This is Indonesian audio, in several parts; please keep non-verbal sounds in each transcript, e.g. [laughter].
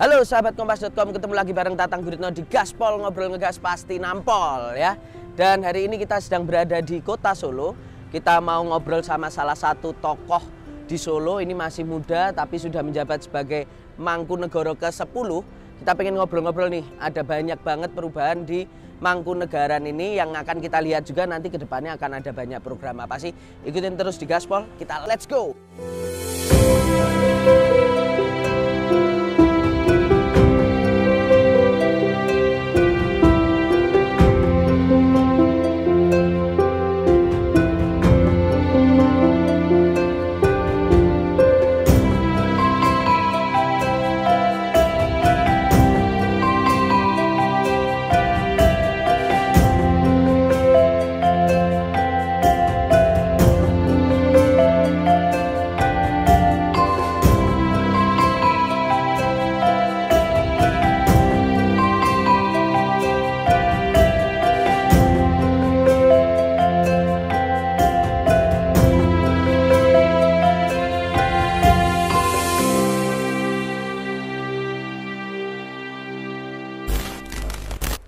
Halo sahabat kompas.com, ketemu lagi bareng Tatang Guritno di Gaspol Ngobrol Ngegas Pasti Nampol ya. Dan hari ini kita sedang berada di kota Solo. Kita mau ngobrol sama salah satu tokoh di Solo, ini masih muda tapi sudah menjabat sebagai Mangkunegoro ke-10. Kita pengen ngobrol-ngobrol nih, ada banyak banget perubahan di Mangku Mangkunegaran ini yang akan kita lihat juga nanti ke depannya akan ada banyak program apa sih. Ikutin terus di Gaspol, kita let's go!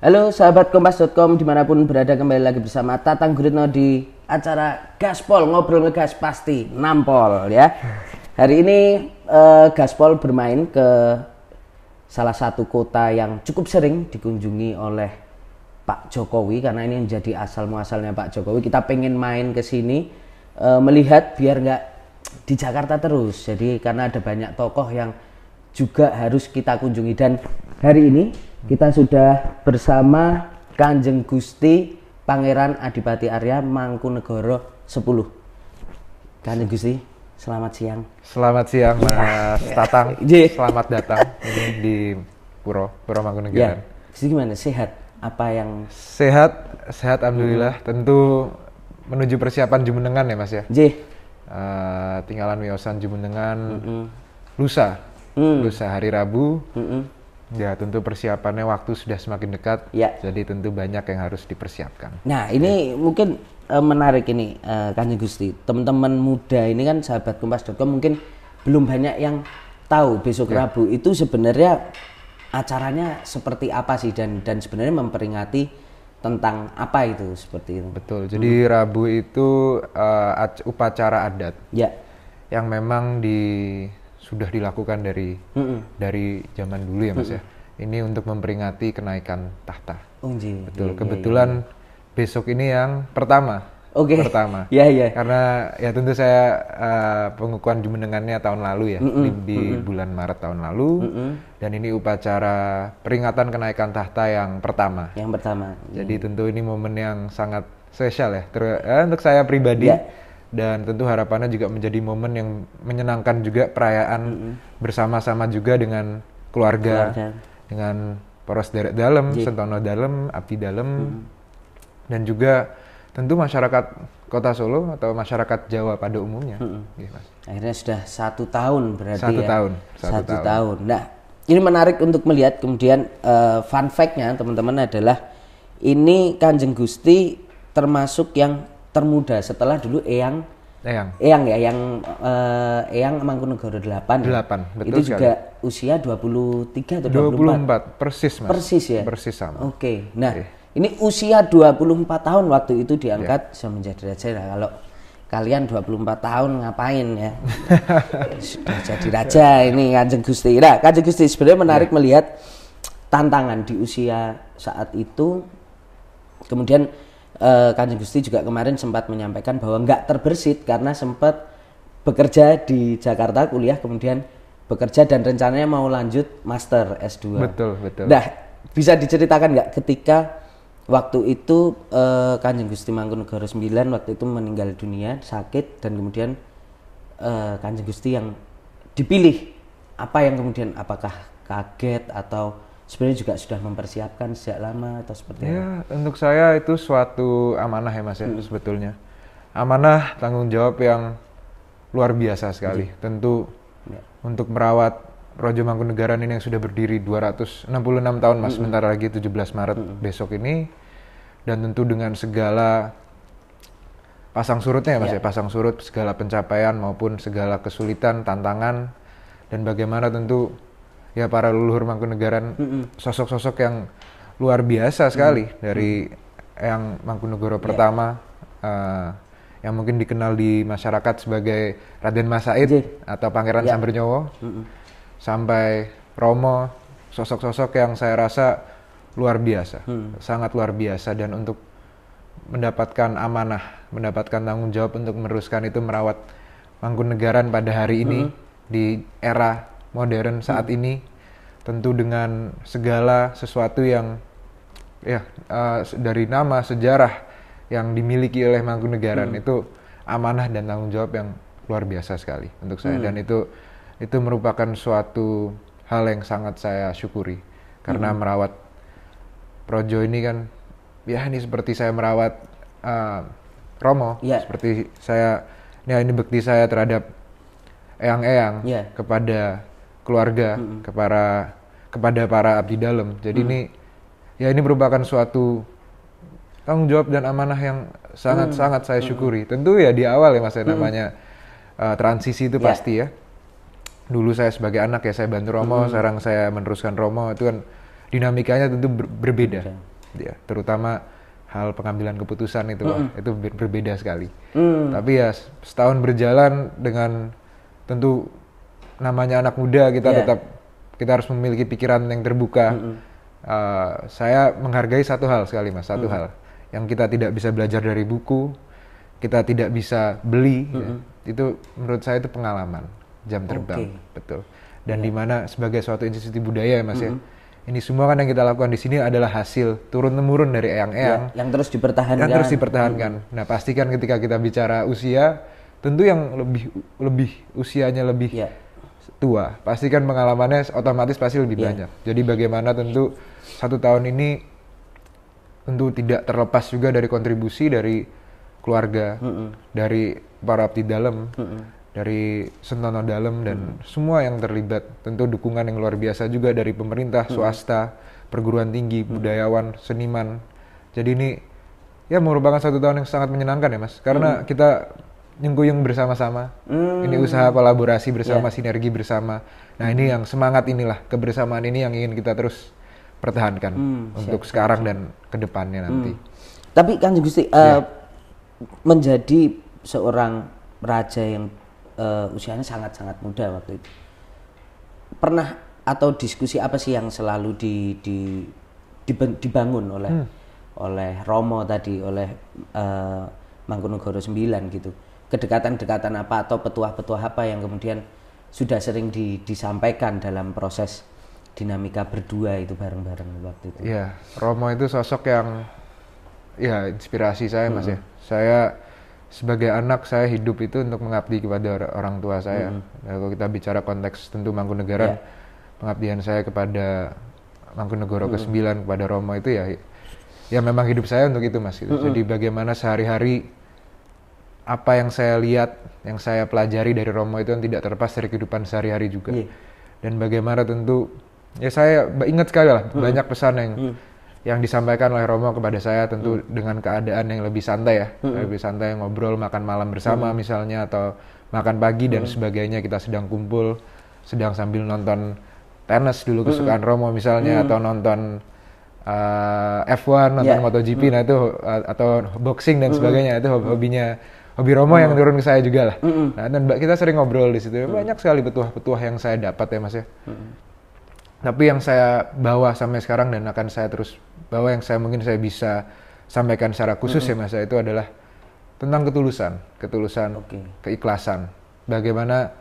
Halo sahabat kompas.com dimanapun berada kembali lagi bersama Tatang Guritno di acara Gaspol ngobrol ngegas pasti nampol ya. Hari ini eh, Gaspol bermain ke salah satu kota yang cukup sering dikunjungi oleh Pak Jokowi karena ini menjadi asal muasalnya Pak Jokowi. Kita pengen main ke sini eh, melihat biar nggak di Jakarta terus. Jadi karena ada banyak tokoh yang juga harus kita kunjungi dan hari ini kita sudah bersama Kanjeng Gusti Pangeran Adipati Arya Mangkunegoro 10. Kanjeng Gusti, selamat siang. Selamat siang Mas [laughs] ya. Tatang. Iya. selamat datang di Puro Puro Mangkunegaran. Ya. gimana sehat? Apa yang sehat? Sehat alhamdulillah. Hmm. Tentu menuju persiapan Jumenengan ya Mas ya. J. Iya. Uh, eh, tinggalan Wiosan Jumenengan -hmm. lusa hmm. lusa hari Rabu. Hmm. Ya tentu persiapannya waktu sudah semakin dekat, ya. jadi tentu banyak yang harus dipersiapkan. Nah ini ya. mungkin uh, menarik ini uh, Kanjeng Gusti, teman-teman muda ini kan sahabat kompas.com mungkin belum banyak yang tahu besok ya. Rabu itu sebenarnya acaranya seperti apa sih dan dan sebenarnya memperingati tentang apa itu seperti itu. Betul. Jadi hmm. Rabu itu uh, upacara adat. Ya. Yang memang di sudah dilakukan dari -mm. dari zaman dulu ya Mas -mm. ya. Ini untuk memperingati kenaikan tahta. Unji. Betul. yeah, iya, Kebetulan yeah, yeah. besok ini yang pertama. Oke. Okay. Pertama. [laughs] Iya iya. Karena ya tentu saya uh, pengukuhan jumenengannya tahun lalu ya mm -mm. di, di mm -mm. bulan Maret tahun lalu mm -mm. dan ini upacara peringatan kenaikan tahta yang pertama. Yang pertama. Jadi mm. tentu ini momen yang sangat spesial ya ter uh, untuk saya pribadi. Yeah dan tentu harapannya juga menjadi momen yang menyenangkan juga perayaan mm -hmm. bersama-sama juga dengan keluarga, keluarga. dengan Poros Derek dalam, Jik. Sentono dalam, api dalam, mm -hmm. dan juga tentu masyarakat Kota Solo atau masyarakat Jawa pada umumnya. Mm -hmm. mas. Akhirnya sudah satu tahun berarti satu ya. Tahun. Satu, satu tahun. tahun. Nah, ini menarik untuk melihat kemudian uh, fun fact-nya teman-teman adalah ini Kanjeng Gusti termasuk yang termuda setelah dulu Eyang Eyang. Eyang ya, yang uh, Eyang Mangkunegara 8. 8, ya. betul Itu sekali. juga usia 23 atau 24. 24, persis Mas. Persis ya? Persis sama. Oke. Okay. Nah, okay. ini usia 24 tahun waktu itu diangkat yeah. Ya. saya menjadi raja. Nah, kalau kalian 24 tahun ngapain ya? [laughs] Sudah jadi raja ini Kanjeng Gusti. Nah, Kanjeng Gusti sebenarnya menarik yeah. melihat tantangan di usia saat itu. Kemudian uh, Kanjeng Gusti juga kemarin sempat menyampaikan bahwa nggak terbersit karena sempat bekerja di Jakarta kuliah kemudian bekerja dan rencananya mau lanjut master S2. Betul, betul. Nah, bisa diceritakan nggak ketika waktu itu uh, Kanjeng Gusti Mangkunegara 9 waktu itu meninggal dunia sakit dan kemudian uh, Kanjeng Gusti yang dipilih apa yang kemudian apakah kaget atau sebenarnya juga sudah mempersiapkan sejak lama atau seperti ya, apa? untuk saya itu suatu amanah ya mas ya hmm. sebetulnya amanah tanggung jawab yang luar biasa sekali hmm. tentu ya. untuk merawat Rojo Mangkunegaran ini yang sudah berdiri 266 tahun mas hmm. sebentar lagi 17 Maret hmm. besok ini dan tentu dengan segala pasang surutnya ya mas ya. ya pasang surut segala pencapaian maupun segala kesulitan tantangan dan bagaimana tentu ya para leluhur Mangkunegaran sosok-sosok yang luar biasa sekali hmm. dari hmm. yang Mangkunegoro ya. pertama yeah. uh, yang mungkin dikenal di masyarakat sebagai Raden Mas Said atau Pangeran yeah. Sambernyowo hmm. sampai Romo sosok-sosok yang saya rasa luar biasa hmm. sangat luar biasa dan untuk mendapatkan amanah mendapatkan tanggung jawab untuk meneruskan itu merawat Mangkunegaran pada hari ini hmm. di era modern saat hmm. ini tentu dengan segala sesuatu yang ya uh, dari nama sejarah yang dimiliki oleh Mangkunegaran hmm. itu amanah dan tanggung jawab yang luar biasa sekali untuk saya hmm. dan itu itu merupakan suatu hal yang sangat saya syukuri karena hmm. merawat Projo ini kan ya ini seperti saya merawat uh, Romo yeah. seperti saya ya ini bekti saya terhadap eyang-eyang yeah. kepada keluarga, -hmm. kepada kepada para abdi dalam. Jadi mm. ini ya ini merupakan suatu tanggung jawab dan amanah yang sangat-sangat saya syukuri. Mm. Tentu ya di awal ya Mas ya namanya uh, transisi itu yeah. pasti ya. Dulu saya sebagai anak ya saya bantu Romo, mm. sekarang saya meneruskan Romo itu kan dinamikanya tentu ber berbeda. Okay. Ya, terutama hal pengambilan keputusan itu mm. itu berbeda sekali. Mm. Tapi ya setahun berjalan dengan tentu namanya anak muda kita yeah. tetap kita harus memiliki pikiran yang terbuka. Mm -hmm. uh, saya menghargai satu hal sekali mas, satu mm -hmm. hal yang kita tidak bisa belajar dari buku, kita tidak bisa beli. Mm -hmm. ya. Itu menurut saya itu pengalaman jam terbang, okay. betul. Dan yeah. dimana sebagai suatu institusi budaya ya mas mm -hmm. ya ini semua kan yang kita lakukan di sini adalah hasil turun temurun dari iya, eyang-eyang ya, yang terus dipertahankan. Yang terus dipertahankan. Hmm. Nah, pastikan ketika kita bicara usia, tentu yang lebih lebih usianya lebih ya tua pasti kan pengalamannya otomatis pasti lebih yeah. banyak jadi bagaimana tentu satu tahun ini tentu tidak terlepas juga dari kontribusi dari keluarga mm -hmm. dari para abdi dalam mm -hmm. dari sentono dalam dan mm -hmm. semua yang terlibat tentu dukungan yang luar biasa juga dari pemerintah mm -hmm. swasta perguruan tinggi mm -hmm. budayawan seniman jadi ini ya merupakan satu tahun yang sangat menyenangkan ya mas karena mm -hmm. kita yang bersama-sama. Hmm. Ini usaha kolaborasi bersama, yeah. sinergi bersama. Nah, hmm. ini yang semangat inilah kebersamaan ini yang ingin kita terus pertahankan hmm, untuk siap, sekarang siap. dan kedepannya hmm. nanti. Tapi kan Gusti yeah. Iya. menjadi seorang raja yang uh, usianya sangat-sangat muda waktu itu. Pernah atau diskusi apa sih yang selalu di, di, di dibangun oleh hmm. oleh Romo tadi oleh uh, eh, Mangkunegoro 9 gitu kedekatan-kedekatan apa atau petuah-petuah apa yang kemudian sudah sering di, disampaikan dalam proses dinamika berdua itu bareng-bareng waktu itu. Iya, Romo itu sosok yang ya inspirasi saya hmm. Mas ya. Saya sebagai anak saya hidup itu untuk mengabdi kepada orang tua saya. Hmm. kalau kita bicara konteks tentu Mangkunegara, yeah. pengabdian saya kepada Mangkunegoro hmm. ke-9 kepada Romo itu ya ya memang hidup saya untuk itu Mas gitu. Hmm. Jadi bagaimana sehari-hari apa yang saya lihat, yang saya pelajari dari Romo itu yang tidak terlepas dari kehidupan sehari-hari juga. Yeah. Dan bagaimana tentu ya saya ingat sekali lah hmm. banyak pesan yang hmm. yang disampaikan oleh Romo kepada saya tentu hmm. dengan keadaan yang lebih santai ya, hmm. lebih santai ngobrol makan malam bersama hmm. misalnya atau makan pagi hmm. dan sebagainya kita sedang kumpul, sedang sambil nonton tenis dulu hmm. kesukaan hmm. Romo misalnya hmm. atau nonton uh, eh, F1 nonton yeah. MotoGP mm. nah hmm. itu atau boxing dan hmm. sebagainya itu hobinya Hobi Romo hmm. yang turun ke saya juga lah. Hmm. Nah, dan kita sering ngobrol di situ. Hmm. Banyak sekali petuah-petuah yang saya dapat ya Mas ya. Hmm. Tapi yang saya bawa sampai sekarang dan akan saya terus bawa yang saya mungkin saya bisa sampaikan secara khusus ya, hmm. ya Mas ya itu adalah tentang ketulusan, ketulusan, okay. keikhlasan. Bagaimana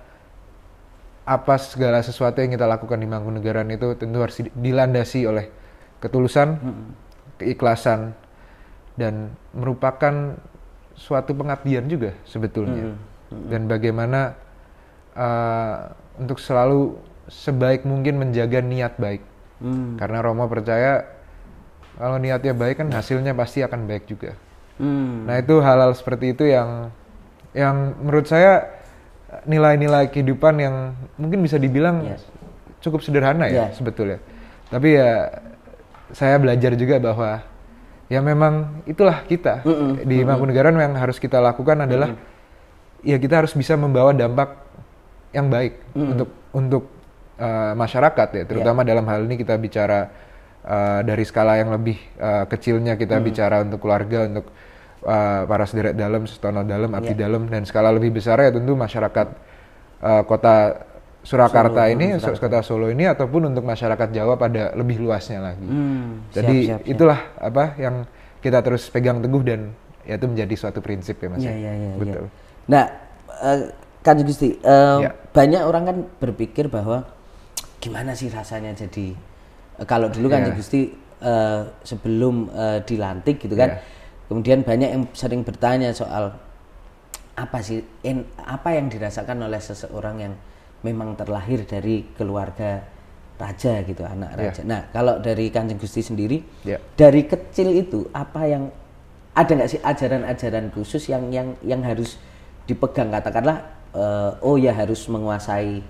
apa segala sesuatu yang kita lakukan di Mangkunegaran itu tentu harus dilandasi oleh ketulusan, hmm. keikhlasan dan merupakan suatu pengabdian juga sebetulnya. Hmm. Hmm. Dan bagaimana uh, untuk selalu sebaik mungkin menjaga niat baik. Hmm. Karena Romo percaya kalau niatnya baik kan hasilnya pasti akan baik juga. Hmm. Nah itu hal-hal seperti itu yang yang menurut saya nilai-nilai kehidupan yang mungkin bisa dibilang yes. cukup sederhana ya yes. sebetulnya. Tapi ya saya belajar juga bahwa ya memang itulah kita mm -mm. di mangkunegaran yang harus kita lakukan adalah mm -mm. ya kita harus bisa membawa dampak yang baik mm -mm. untuk untuk uh, masyarakat ya iya. terutama yeah. dalam hal ini kita bicara uh, dari skala yang lebih uh, kecilnya kita mm. bicara untuk keluarga untuk uh, para sederet dalam, setono dalam, abdi yeah. dalam dan skala lebih besar ya tentu masyarakat uh, kota Surakarta Solo, ini, Surakarta. kota Solo ini ataupun untuk masyarakat Jawa pada lebih luasnya lagi. Hmm, Jadi siap, siap, siap. itulah apa yang kita terus pegang teguh dan ya itu menjadi suatu prinsip ya Mas. Ya? Iya, iya, iya, iya. Betul. Ya. Nah, uh, eh, Kak Gusti, uh, ya. banyak orang kan berpikir bahwa gimana sih rasanya jadi uh, kalau dulu kan ya. Gusti uh, sebelum uh, dilantik gitu kan. Ya. Kemudian banyak yang sering bertanya soal apa sih in, apa yang dirasakan oleh seseorang yang memang terlahir dari keluarga raja gitu anak iya. raja. Yeah. Nah kalau dari Kanjeng Gusti sendiri yeah. dari kecil itu apa yang ada nggak sih ajaran-ajaran khusus yang yang yang harus dipegang katakanlah uh, oh ya harus menguasai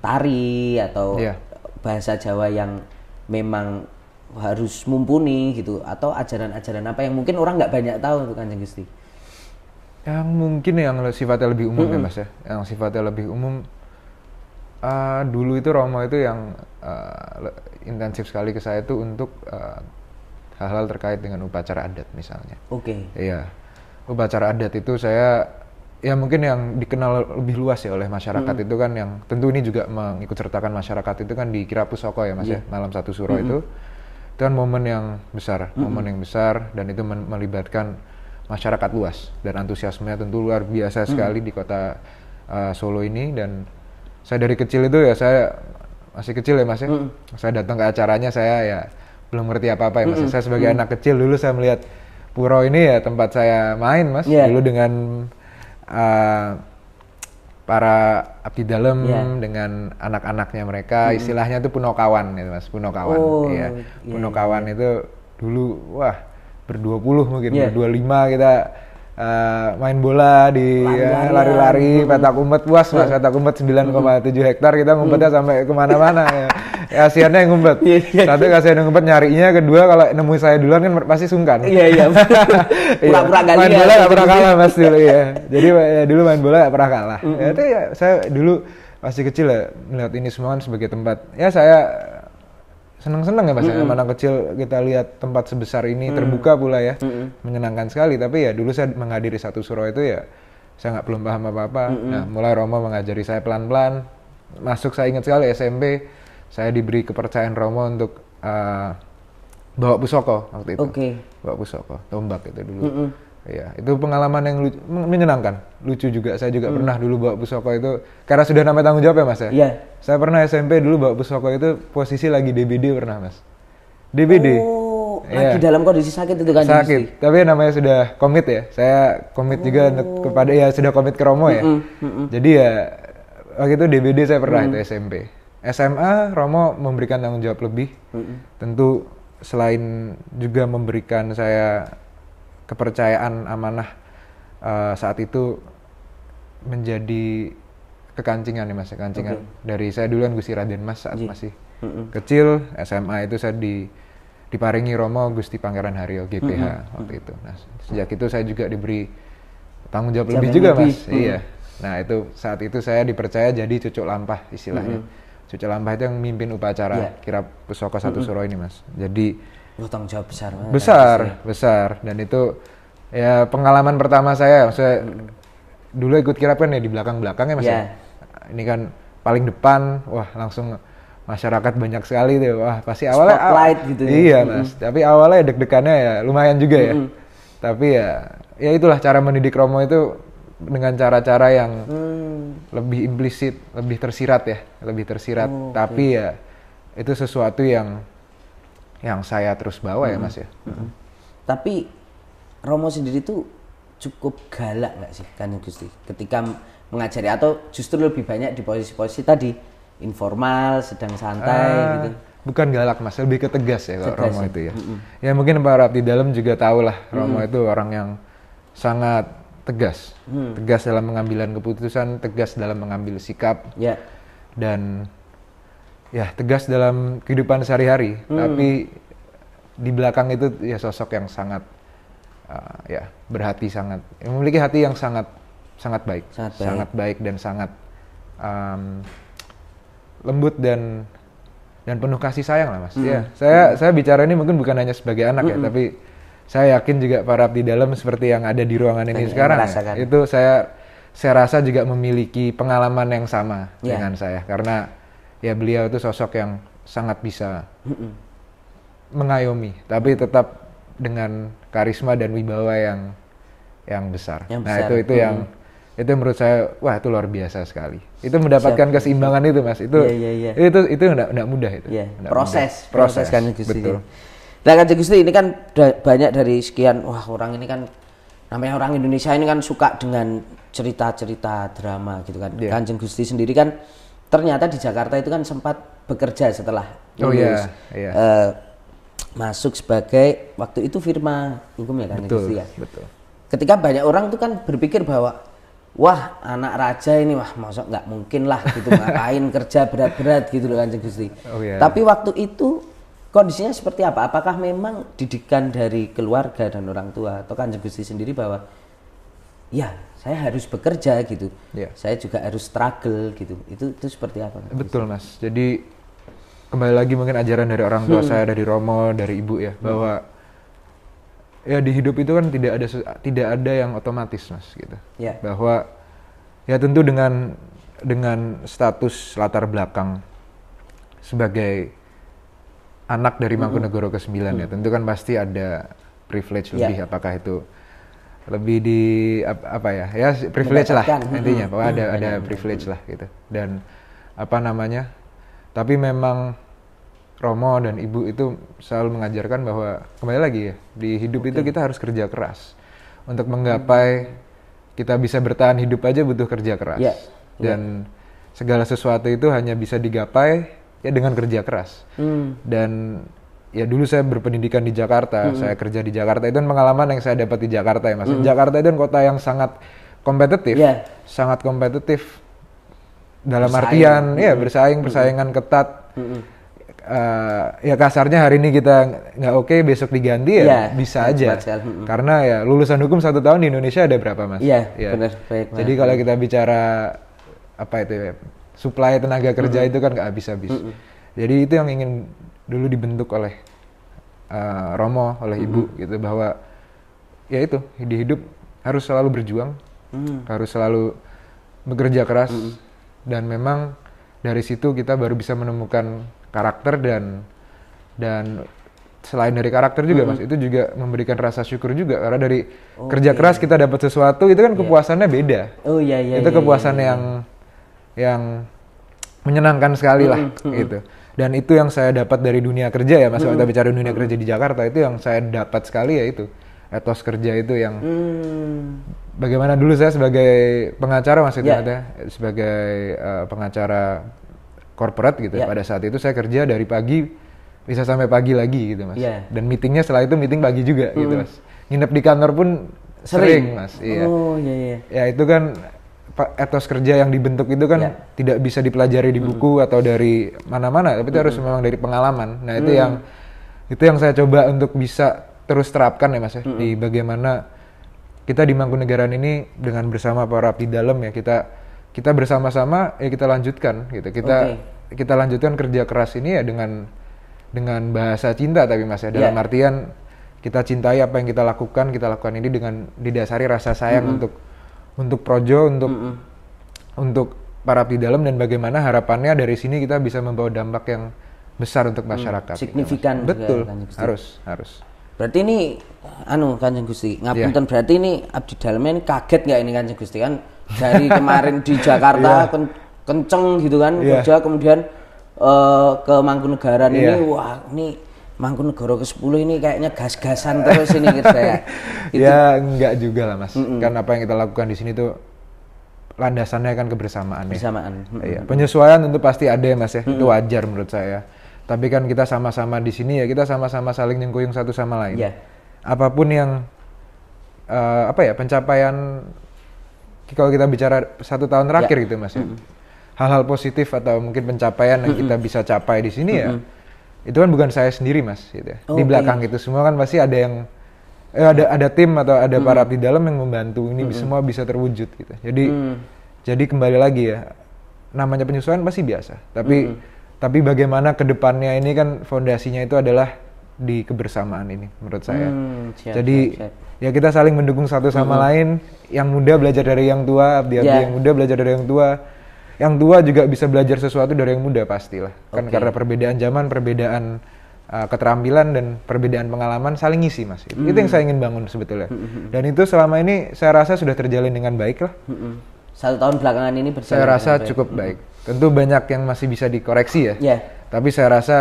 tari atau yeah. bahasa Jawa yang memang harus mumpuni gitu atau ajaran-ajaran apa yang mungkin orang nggak banyak tahu untuk Kanjeng Gusti? Yang mungkin yang sifatnya lebih umum mm -hmm. ya mas ya, yang sifatnya lebih umum uh, dulu itu Romo itu yang uh, intensif sekali ke saya itu untuk hal eh, hal-hal terkait dengan upacara adat misalnya. Oke. Okay. Iya. Upacara adat itu saya ya mungkin yang dikenal lebih luas ya oleh masyarakat hmm. itu kan yang tentu ini juga mengikut sertakan masyarakat itu kan di Kirapusoko ya Mas yeah. ya, iya. malam satu suro hmm. itu. Itu kan momen yang besar, hmm. momen yang besar dan itu melibatkan masyarakat luas dan antusiasmenya tentu luar biasa hmm. sekali hmm. di kota uh, Solo ini dan saya dari kecil itu ya saya masih kecil ya mas ya, mm. saya datang ke acaranya saya ya belum ngerti apa apa ya mas. Mm -mm. Saya sebagai mm. anak kecil dulu saya melihat pura ini ya tempat saya main mas. Yeah. Dulu dengan uh, para abdi dalam yeah. dengan anak-anaknya mereka mm. istilahnya itu punokawan ya gitu, mas punokawan oh, ya yeah. punokawan iya, yeah. itu dulu wah berdua puluh mungkin yeah. berdua lima kita uh, main bola di lari-lari ya, petak umpet puas mas hmm. petak umpet 9,7 hmm. tujuh hektar kita ngumpetnya sampai kemana-mana ya eh, kasihannya yang ngumpet iya, iya. satu kasihan yang ngumpet nyarinya kedua kalau nemu saya duluan kan pasti sungkan iya iya, [laughs] iya. pura-pura gak main bola gak gitu. pernah kalah mas dulu ya jadi ya, dulu main bola gak pernah kalah mm -hmm. ya, itu ya saya dulu masih kecil ya melihat ini semua kan sebagai tempat ya saya senang senang ya mas ya, mm -hmm. anak kecil kita lihat tempat sebesar ini mm -hmm. terbuka pula ya mm -hmm. menyenangkan sekali tapi ya dulu saya menghadiri satu surau itu ya saya nggak belum paham apa-apa mm -hmm. nah mulai Romo mengajari saya pelan-pelan masuk saya ingat sekali SMP saya diberi kepercayaan Romo untuk uh, bawa pusoko waktu itu okay. bawa pusoko tombak itu dulu mm -hmm Iya, itu pengalaman yang lucu, menyenangkan, lucu juga. Saya juga hmm. pernah dulu bawa pusaka itu karena sudah namanya tanggung jawab ya mas ya. Iya. Saya pernah SMP dulu bawa pusaka itu posisi lagi DBD pernah mas. DBD. Oh, ya. lagi dalam kondisi sakit itu kan? Sakit, tapi namanya sudah komit ya. Saya komit oh. juga kepada ya sudah komit ke Romo ya. Mm -mm, mm Jadi ya waktu itu DBD saya pernah mm. itu SMP. SMA Romo memberikan tanggung jawab lebih. Mm Tentu selain juga memberikan saya kepercayaan amanah uh, saat itu menjadi kekancingan nih mas kekancingan okay. dari saya duluan Gus Gusti Raden Mas saat yeah. masih mm -hmm. kecil SMA itu saya di diparingi Romo Gusti Pangeran Haryo GPH mm -hmm. waktu itu nah sejak itu saya juga diberi tanggung jawab lebih juga lebih. mas mm -hmm. iya nah itu saat itu saya dipercaya jadi cucuk lampah istilahnya mm -hmm. cucuk lampah itu yang mimpin upacara yeah. kirap pusoko satu mm -hmm. suro ini mas jadi lu tanggung jawab besar banget besar ya. besar dan itu ya pengalaman pertama saya saya dulu ikut kirapan ya di belakang ya ya. yeah. ini kan paling depan wah langsung masyarakat banyak sekali tuh wah pasti awalnya Spotlight aw gitu ya. iya mm -hmm. tapi awalnya deg-degannya ya lumayan juga ya mm -hmm. tapi ya ya itulah cara mendidik Romo itu dengan cara-cara yang hmm. lebih implisit, lebih tersirat ya, lebih tersirat. Oh, Tapi ya itu sesuatu yang yang saya terus bawa hmm. ya mm-hmm. mas ya. Hmm. Tapi Romo sendiri tuh cukup galak nggak sih kan Gusti ketika mengajari atau justru lebih banyak di posisi-posisi tadi informal sedang santai uh, gitu. Bukan galak mas, lebih ketegas ya kalau Romo ya? itu ya. Mm-hmm. Ya mungkin Pak Rapi di dalam juga tahu lah Romo hmm itu orang yang sangat tegas, mm. tegas dalam pengambilan keputusan, tegas dalam mengambil sikap, yeah. dan ya tegas dalam kehidupan sehari-hari, hmm. tapi di belakang itu ya sosok yang sangat uh, ya berhati sangat yang memiliki hati yang sangat sangat baik, sangat baik, sangat baik dan sangat um, lembut dan dan penuh kasih sayang lah mas. Mm. Ya, saya mm. saya bicara ini mungkin bukan hanya sebagai anak mm ya, hmm. tapi saya yakin juga para di dalam seperti yang ada di ruangan ini sekarang ya, itu saya saya rasa juga memiliki pengalaman yang sama yeah. dengan saya karena ya beliau itu sosok yang sangat bisa mm-hmm. mengayomi tapi tetap dengan karisma dan wibawa yang yang besar. Yang nah, besar. Nah itu itu mm yang itu menurut saya wah itu luar biasa sekali itu mendapatkan Siap, keseimbangan Siap. itu mas itu yeah, yeah, yeah. itu itu enggak, mudah itu Enggak iya, proses mudah. proses kan justru. betul nah kan Gusti ini kan banyak dari sekian wah orang ini kan namanya orang Indonesia ini kan suka dengan cerita-cerita drama gitu kan Yeah. Kanjeng Gusti sendiri kan ternyata di Jakarta itu kan sempat bekerja setelah lulus. Oh iya. iya. Uh, masuk sebagai waktu itu firma hukum ya kan betul, ya. Betul. Ketika banyak orang itu kan berpikir bahwa wah anak raja ini wah masuk nggak mungkin lah gitu [laughs] ngapain kerja berat-berat gitu loh kanjeng Gusti. Oh, iya. Tapi waktu itu kondisinya seperti apa? Apakah memang didikan dari keluarga dan orang tua atau kanjeng Gusti sendiri bahwa ya saya harus bekerja gitu. Yeah. Saya juga harus struggle gitu. Itu itu seperti apa? Betul Mas. Jadi kembali lagi mungkin ajaran dari orang tua hmm. saya, dari Romo, dari ibu ya hmm. bahwa ya di hidup itu kan tidak ada tidak ada yang otomatis Mas gitu. Yeah. Bahwa ya tentu dengan dengan status latar belakang sebagai anak dari Mangkunegoro ke-9 hmm. ya hmm. tentu kan pasti ada privilege lebih yeah. apakah itu lebih di apa ya ya privilege lah hmm. intinya bahwa ada hmm. ada privilege lah gitu dan apa namanya tapi memang Romo dan ibu itu selalu mengajarkan bahwa kembali lagi ya di hidup okay. itu kita harus kerja keras untuk menggapai kita bisa bertahan hidup aja butuh kerja keras yeah. dan ya. segala sesuatu itu hanya bisa digapai ya dengan kerja keras mm. dan ya dulu saya berpendidikan di Jakarta, hmm. saya kerja di Jakarta itu kan pengalaman yang saya dapat di Jakarta ya Mas. Hmm. Jakarta itu kan kota yang sangat kompetitif. Yeah. Sangat kompetitif dalam bersaing. artian hmm. ya bersaing, persaingan hmm. ketat. Hmm. Uh, ya kasarnya hari ini kita nggak oke okay, besok diganti ya yeah, bisa aja hmm. karena ya lulusan hukum satu tahun di Indonesia ada berapa mas? Iya yeah, benar. Jadi kalau kita bicara apa itu ya, supply tenaga kerja mm -hmm. itu kan nggak habis-habis. Mm -hmm. Jadi itu yang ingin dulu dibentuk oleh uh, Romo oleh hmm. ibu gitu bahwa ya itu di hidup harus selalu berjuang hmm. harus selalu bekerja keras hmm. dan memang dari situ kita baru bisa menemukan karakter dan dan selain dari karakter juga hmm. mas itu juga memberikan rasa syukur juga karena dari oh, kerja iya. keras kita dapat sesuatu itu kan iya. kepuasannya beda oh yeah, yeah, itu yeah, kepuasan yeah, yeah. yang yang menyenangkan sekali lah hmm, hmm, hmm. gitu dan itu yang saya dapat dari dunia kerja ya mas hmm. kita bicara dunia kerja di Jakarta itu yang saya dapat sekali ya itu etos kerja itu yang hmm. bagaimana dulu saya sebagai pengacara mas itu yeah. ada sebagai uh, pengacara korporat gitu yeah. Ya. pada saat itu saya kerja dari pagi bisa sampai pagi lagi gitu mas yeah. dan meetingnya setelah itu meeting pagi juga hmm. gitu mas nginep di kantor pun sering, sering mas iya oh, iya, iya. ya itu kan etos kerja yang dibentuk itu kan yeah. tidak bisa dipelajari di buku mm. atau dari mana-mana tapi itu mm. harus memang dari pengalaman nah itu mm. yang itu yang saya coba untuk bisa terus terapkan ya mas ya mm. di bagaimana kita di Mangkunegaran ini dengan bersama para di dalam ya kita kita bersama-sama ya kita lanjutkan gitu kita okay. kita lanjutkan kerja keras ini ya dengan dengan bahasa cinta tapi mas ya dalam yeah. artian kita cintai apa yang kita lakukan kita lakukan ini dengan didasari rasa sayang mm untuk untuk projo untuk mm -hmm. untuk para di dalam dan bagaimana harapannya dari sini kita bisa membawa dampak yang besar untuk mm, masyarakat. Gitu, signifikan. Ya, betul. Harus, harus. Berarti ini anu Kanjeng Gusti, iya. ngapunten yeah. berarti ini abdi dalamnya ini kaget nggak ini Kanjeng Gusti kan dari [laughs] kemarin di Jakarta yeah. ken kenceng gitu kan yeah. kerja kemudian uh, ke Mangkunegaran yeah. ini iya. wah ini Mangkunegoro ke-10 ini kayaknya gas-gasan terus ini gitu saya. [laughs] Ya, Itu. Ya enggak juga lah Mas. Mm -mm. Karena apa yang kita lakukan di sini tuh landasannya kan kebersamaan. Kebersamaan. Ya. Mm -mm. Iya. Penyesuaian tentu pasti ada ya Mas ya. Mm -mm. Itu wajar menurut saya. Tapi kan kita sama-sama di sini ya kita sama-sama saling nyengkuyung satu sama lain. Yeah. Apapun yang uh, apa ya pencapaian kalau kita bicara satu tahun terakhir yeah. gitu Mas ya. Mm -mm. Hal-hal positif atau mungkin pencapaian mm -mm. yang kita bisa capai di sini mm -mm. ya itu kan bukan saya sendiri mas gitu ya. oh, di belakang okay. Iya. itu semua kan pasti ada yang eh, ada ada tim atau ada hmm. para di dalam yang membantu ini hmm. semua bisa terwujud gitu jadi hmm. jadi kembali lagi ya namanya penyesuaian pasti biasa tapi hmm. tapi bagaimana kedepannya ini kan fondasinya itu adalah di kebersamaan ini menurut saya hmm, siap, jadi siap, siap. ya kita saling mendukung satu sama hmm. lain yang muda belajar dari yang tua abdi yeah. yang muda belajar dari yang tua yang tua juga bisa belajar sesuatu dari yang muda pastilah kan karena perbedaan zaman perbedaan uh, keterampilan dan perbedaan pengalaman saling ngisi mas itu, hmm. itu yang saya ingin bangun sebetulnya hmm, hmm, hmm. dan itu selama ini saya rasa sudah terjalin dengan baik lah hmm, hmm. satu tahun belakangan ini berjalan saya rasa baik. cukup baik hmm. tentu banyak yang masih bisa dikoreksi ya yeah. tapi saya rasa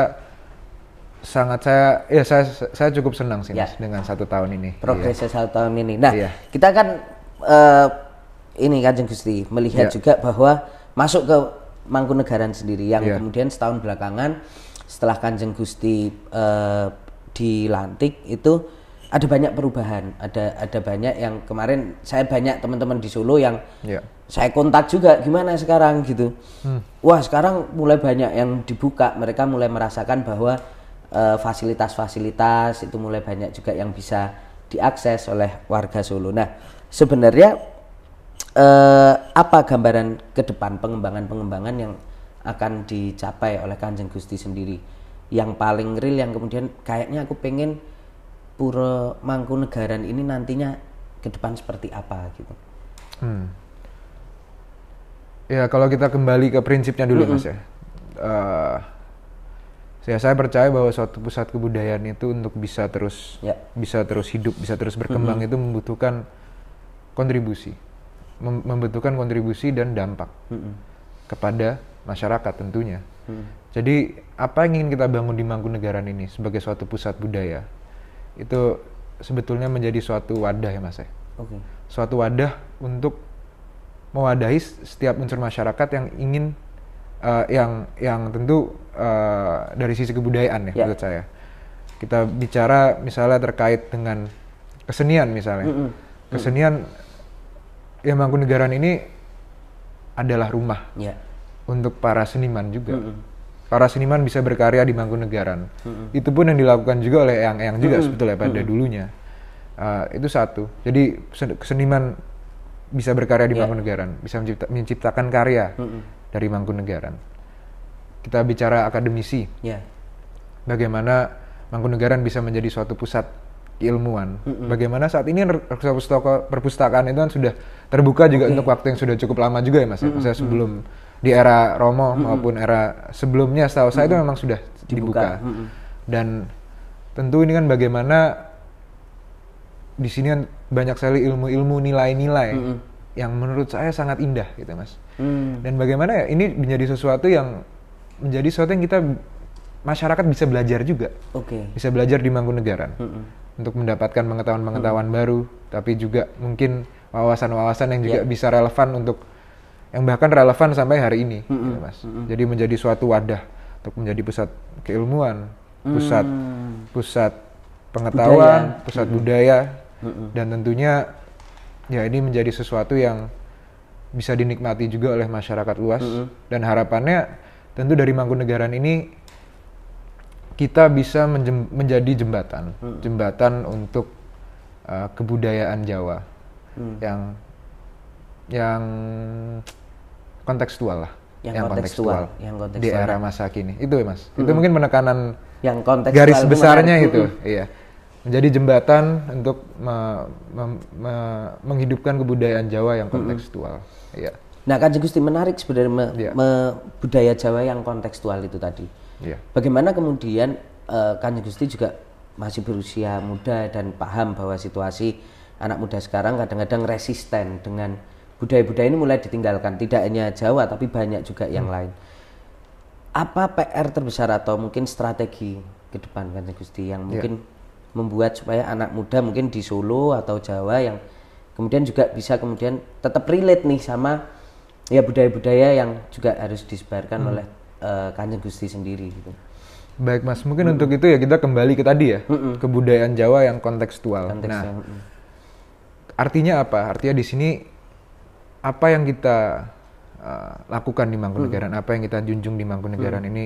sangat saya ya saya saya cukup senang sih yeah. mas ya. dengan satu tahun ini progresnya yeah. satu tahun ini nah yeah. kita kan uh, ini kanjeng gusti melihat yeah. juga bahwa masuk ke Mangkunegaran sendiri yang yeah. kemudian setahun belakangan setelah Kanjeng Gusti uh, dilantik itu ada banyak perubahan ada ada banyak yang kemarin saya banyak teman-teman di Solo yang yeah. saya kontak juga gimana sekarang gitu hmm. wah sekarang mulai banyak yang dibuka mereka mulai merasakan bahwa eh, fasilitas-fasilitas uh, itu mulai banyak juga yang bisa diakses oleh warga Solo nah sebenarnya eh, apa gambaran ke depan pengembangan-pengembangan yang akan dicapai oleh Kanjeng Gusti sendiri yang paling real yang kemudian kayaknya aku pengen pura mangku negara ini nantinya ke depan seperti apa gitu. Hmm. Ya kalau kita kembali ke prinsipnya dulu mm -hmm. mas ya. Uh, eh, saya saya percaya bahwa suatu pusat kebudayaan itu untuk bisa terus yeah. bisa terus hidup bisa terus berkembang mm -hmm. itu membutuhkan kontribusi mem membutuhkan kontribusi dan dampak hmm. kepada masyarakat tentunya. Hmm. Jadi apa yang ingin kita bangun di Mangkunegaran ini sebagai suatu pusat budaya itu sebetulnya menjadi suatu wadah ya Mas ya. Okay. Suatu wadah untuk mewadahi setiap unsur masyarakat yang ingin uh, yang yang tentu uh, dari sisi kebudayaan ya yeah. menurut saya. Kita bicara misalnya terkait dengan kesenian misalnya. Mm -hmm. Kesenian ya Mangkunegaran ini adalah rumah ya. untuk para seniman juga. Mm -hmm. Para seniman bisa berkarya di Mangkunegaran. Mm -hmm. Itu pun yang dilakukan juga oleh eyang-eyang juga mm -hmm. sebetulnya pada mm -hmm. dulunya. Uh, itu satu. Jadi seniman bisa berkarya di yeah. Mangkunegaran, bisa mencipta menciptakan karya mm -hmm. dari Mangkunegaran. Kita bicara akademisi. Yeah. Bagaimana Mangkunegaran bisa menjadi suatu pusat keilmuan. Mm-hmm. Bagaimana saat ini perpustakaan, itu kan sudah terbuka juga okay. untuk waktu yang sudah cukup lama juga ya mas. Ya? Mm-hmm. Saya sebelum di era Romo mm-hmm. maupun era sebelumnya setahu saya mm-hmm. itu memang sudah dibuka. dibuka. Mm-hmm. Dan tentu ini kan bagaimana di sini kan banyak sekali ilmu-ilmu nilai-nilai mm-hmm. yang menurut saya sangat indah gitu mas. Mm. Dan bagaimana ya ini menjadi sesuatu yang menjadi sesuatu yang kita masyarakat bisa belajar juga. Okay. Bisa belajar di Mangkunegaran. Mm -hmm untuk mendapatkan pengetahuan-pengetahuan hmm. baru, tapi juga mungkin wawasan-wawasan yang juga yeah. bisa relevan untuk yang bahkan relevan sampai hari ini, gitu, hmm. gitu, Mas. Hmm, hmm. Jadi menjadi suatu wadah untuk menjadi pusat keilmuan, pusat hmm. pusat pengetahuan, budaya. Hmm, pusat hmm. budaya, hmm. dan tentunya ya ini menjadi sesuatu yang bisa dinikmati juga oleh masyarakat luas hmm. dan harapannya tentu dari Mangkunegaran ini kita bisa menjem, menjadi jembatan, hmm. jembatan untuk uh, kebudayaan Jawa hmm. yang yang kontekstual lah, yang, yang kontekstual, kontekstual yang kontekstual di era masa kini. Itu ya mas, hmm. itu mungkin penekanan yang kontekstual garis besarnya itu, itu, iya menjadi jembatan untuk me, me, me, menghidupkan kebudayaan Jawa yang hmm. kontekstual. Hmm. Iya. Nah, kan Gusti menarik sebenarnya me, yeah. me, budaya Jawa yang kontekstual itu tadi. Yeah. Bagaimana kemudian uh, kan Gusti juga masih berusia muda dan paham bahwa situasi anak muda sekarang kadang-kadang resisten dengan budaya-budaya ini mulai ditinggalkan tidak hanya Jawa tapi banyak juga yang hmm. lain apa PR terbesar atau mungkin strategi ke depan kan Gusti yang iya. mungkin yeah. membuat supaya anak muda mungkin di Solo atau Jawa yang kemudian juga bisa kemudian tetap relate nih sama ya budaya-budaya yang juga harus disebarkan hmm. oleh Eh, kanjeng gusti sendiri gitu baik mas mungkin hmm. untuk itu ya kita kembali ke tadi ya hmm. kebudayaan Jawa yang kontekstual, kontekstual. nah hmm. artinya apa artinya di sini apa yang kita uh, lakukan di Mangkunegaran hmm. apa yang kita junjung di Mangkunegaran hmm. ini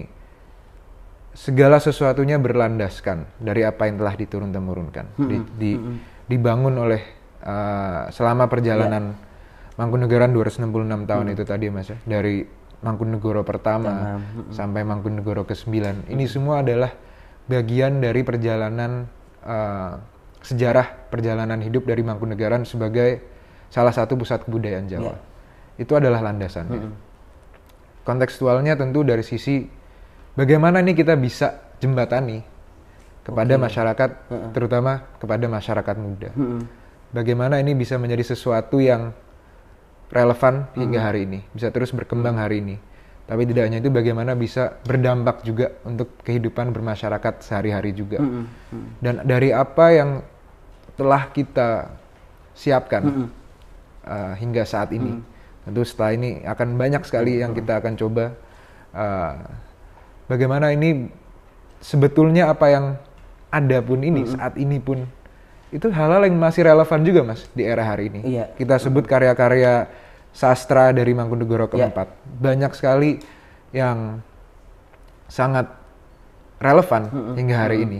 segala sesuatunya berlandaskan dari apa yang telah diturun temurunkan hmm. di, di, hmm. dibangun oleh uh, selama perjalanan yeah. Mangkunegaran 266 tahun hmm. itu tadi mas ya dari Mangkunegoro pertama sampai Mangkunegoro ke-9. Ini semua adalah bagian dari perjalanan uh, sejarah perjalanan hidup dari Mangkunegaran sebagai salah satu pusat kebudayaan Jawa. Yeah. Itu adalah landasannya. -hmm. Kontekstualnya tentu dari sisi bagaimana ini kita bisa jembatani kepada okay. masyarakat, uh terutama kepada masyarakat muda. -hmm. Bagaimana ini bisa menjadi sesuatu yang relevan hmm. hingga hari ini, bisa terus berkembang hmm. hari ini. Tapi tidak hanya itu, bagaimana bisa berdampak juga untuk kehidupan bermasyarakat sehari-hari juga. Hmm. Hmm. hmm. Dan dari apa yang telah kita siapkan hmm, hmm. uh, hingga saat ini, hmm. tentu setelah ini akan banyak sekali yang kita akan coba. Uh, bagaimana ini sebetulnya apa yang ada pun ini hmm. hmm. saat ini pun itu hal-hal yang masih relevan juga mas di era hari ini. Iya. Kita sebut karya-karya sastra dari Mangkunegoro iya. keempat. Iya. Banyak sekali yang sangat relevan mm hingga hari ini.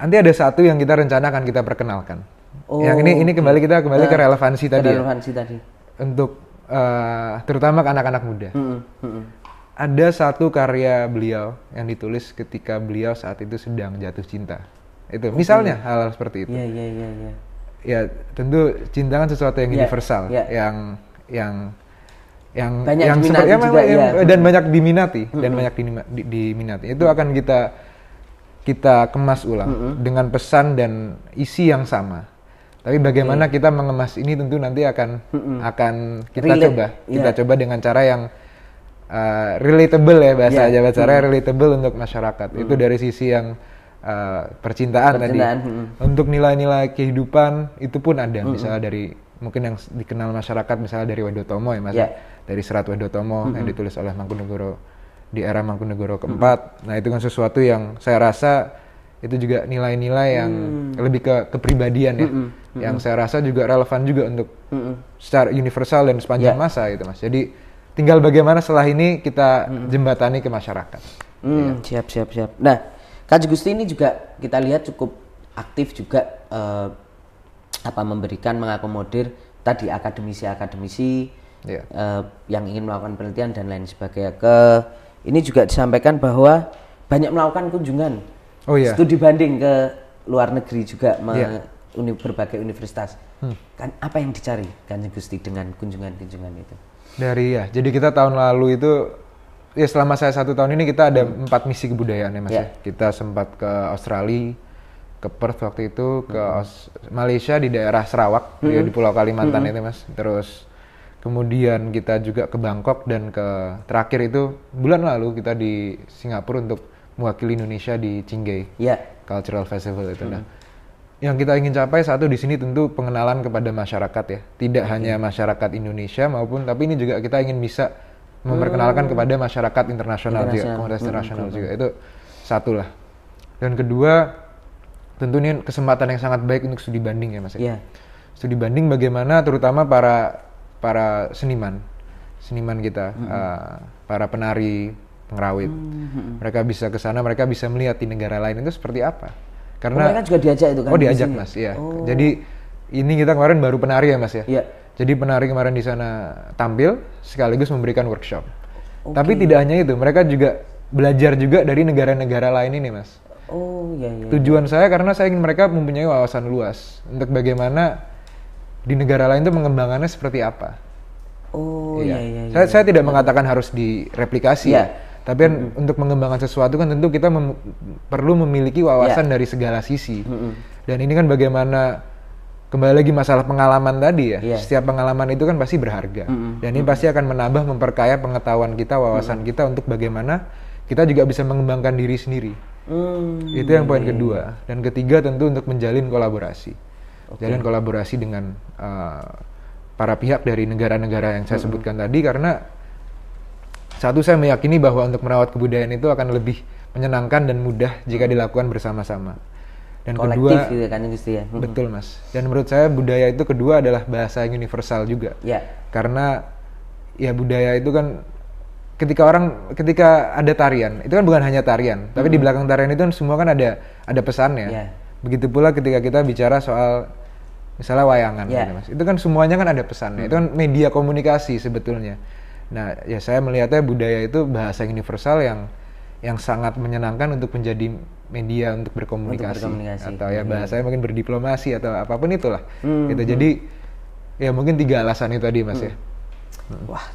Nanti ada satu yang kita rencanakan kita perkenalkan. Oh, yang ini oh, ini kembali kita kembali ke eh, relevansi tadi. Ya. Relevansi ya. tadi. Untuk uh, terutama ke anak-anak muda. Mm Ada satu karya beliau yang ditulis ketika beliau saat itu sedang jatuh cinta itu okay. misalnya hal-hal seperti itu ya ya ya ya ya tentu cinta kan sesuatu yang yeah. universal yeah. yang yang yang banyak yang seperti ya, juga, yang, ya. dan banyak diminati mm-hmm. dan banyak di, di, diminati itu akan kita kita kemas ulang mm-hmm. dengan pesan dan isi yang sama tapi bagaimana okay. Iya. kita mengemas ini tentu nanti akan mm-hmm. akan kita Relate. coba kita yeah. coba dengan cara yang uh, relatable ya bahasa yeah. aja bahasa mm-hmm. relatable untuk masyarakat mm-hmm. itu dari sisi yang uh, eh, percintaan, percintaan tadi. Hmm. Untuk nilai-nilai kehidupan itu pun ada, hmm. misalnya hmm. dari mungkin yang dikenal masyarakat misalnya dari Wedotomo ya Mas. Yeah. Ya. Dari Serat Wedotomo hmm. yang hmm. ditulis oleh Mangkunegoro di era Mangkunegoro hmm. keempat. Hmm. Nah, itu kan sesuatu yang saya rasa itu juga nilai-nilai yang hmm. lebih ke kepribadian ya. Hmm. Hmm. Yang saya rasa juga relevan juga untuk hmm. secara universal dan sepanjang yeah. masa gitu Mas. Jadi tinggal bagaimana setelah ini kita jembatani ke masyarakat. Hmm, ya. siap siap siap. Nah, Kaji Gusti ini juga kita lihat cukup aktif juga eh, apa memberikan mengakomodir tadi akademisi-akademisi yeah. eh, yang ingin melakukan penelitian dan lain sebagainya. Ke ini juga disampaikan bahwa banyak melakukan kunjungan oh, yeah. studi banding ke luar negeri juga yeah. uni, berbagai universitas. Hmm. Kan apa yang dicari Kanjeng Gusti dengan kunjungan-kunjungan itu? Dari ya, jadi kita tahun lalu itu ya selama saya satu tahun ini kita ada hmm. empat misi kebudayaan ya mas yeah. ya. Kita sempat ke Australia, ke Perth waktu itu, ke hmm Aus- Malaysia di daerah Sarawak, ya, hmm ya, di Pulau Kalimantan hmm itu mas. Terus kemudian kita juga ke Bangkok dan ke terakhir itu bulan lalu kita di Singapura untuk mewakili Indonesia di Cinggai yeah. Cultural Festival itu. hmm Nah, yang kita ingin capai satu di sini tentu pengenalan kepada masyarakat ya, tidak hmm hanya masyarakat Indonesia maupun tapi ini juga kita ingin bisa memperkenalkan kepada masyarakat internasional, juga komunitas internasional hmm. juga itu satu lah dan kedua tentu ini kesempatan yang sangat baik untuk studi banding ya mas yeah. studi banding bagaimana terutama para para seniman seniman kita hmm. uh, para penari pengrawit hmm, hmm. mereka bisa ke sana mereka bisa melihat di negara lain itu seperti apa karena oh, mereka juga diajak itu kan oh diajak mas ya oh. jadi ini kita kemarin baru penari ya mas ya yeah jadi penari kemarin di sana tampil sekaligus memberikan workshop. Okay. Tapi tidak hanya itu, mereka juga belajar juga dari negara-negara lain ini, Mas. Oh, iya, iya. iya. Tujuan saya karena saya ingin mereka mempunyai wawasan luas untuk bagaimana di negara lain itu pengembangannya seperti apa. Oh, iya, iya, iya. iya saya, iya. saya tidak mengatakan harus direplikasi yeah. Ya. Tapi mm-hmm. untuk mengembangkan sesuatu kan tentu kita mem- perlu memiliki wawasan yeah. dari segala sisi. Mm-hmm. Dan ini kan bagaimana kembali lagi masalah pengalaman tadi ya. Yeah. Setiap pengalaman itu kan pasti berharga. Mm -hmm. Dan ini mm -hmm. pasti akan menambah memperkaya pengetahuan kita, wawasan mm -hmm. kita untuk bagaimana kita juga bisa mengembangkan diri sendiri. Mm. Itu yang poin kedua. Dan ketiga tentu untuk menjalin kolaborasi. Okay. Jalin kolaborasi dengan uh, para pihak dari negara-negara yang saya mm -hmm. sebutkan tadi karena satu saya meyakini bahwa untuk merawat kebudayaan itu akan lebih menyenangkan dan mudah jika dilakukan bersama-sama dan kolektif kedua, gitu kan industri ya. Hmm. Betul Mas. Dan menurut saya budaya itu kedua adalah bahasa yang universal juga. Ya. Karena ya budaya itu kan ketika orang ketika ada tarian itu kan bukan hanya tarian, hmm. tapi di hmm. belakang tarian itu kan semua kan ada ada pesannya. Ya. Begitu pula ketika kita bicara soal misalnya wayangan ya. Gitu, mas. Itu kan semuanya kan ada pesannya. Hmm. Itu kan hmm. media komunikasi sebetulnya. Nah, ya saya melihatnya budaya itu bahasa universal yang yang sangat menyenangkan untuk menjadi media untuk berkomunikasi, untuk berkomunikasi. atau ya hmm. bahasanya hmm. mungkin berdiplomasi atau apapun itulah hmm. gitu hmm. jadi ya mungkin tiga alasan itu tadi mas ya. hmm. ya wah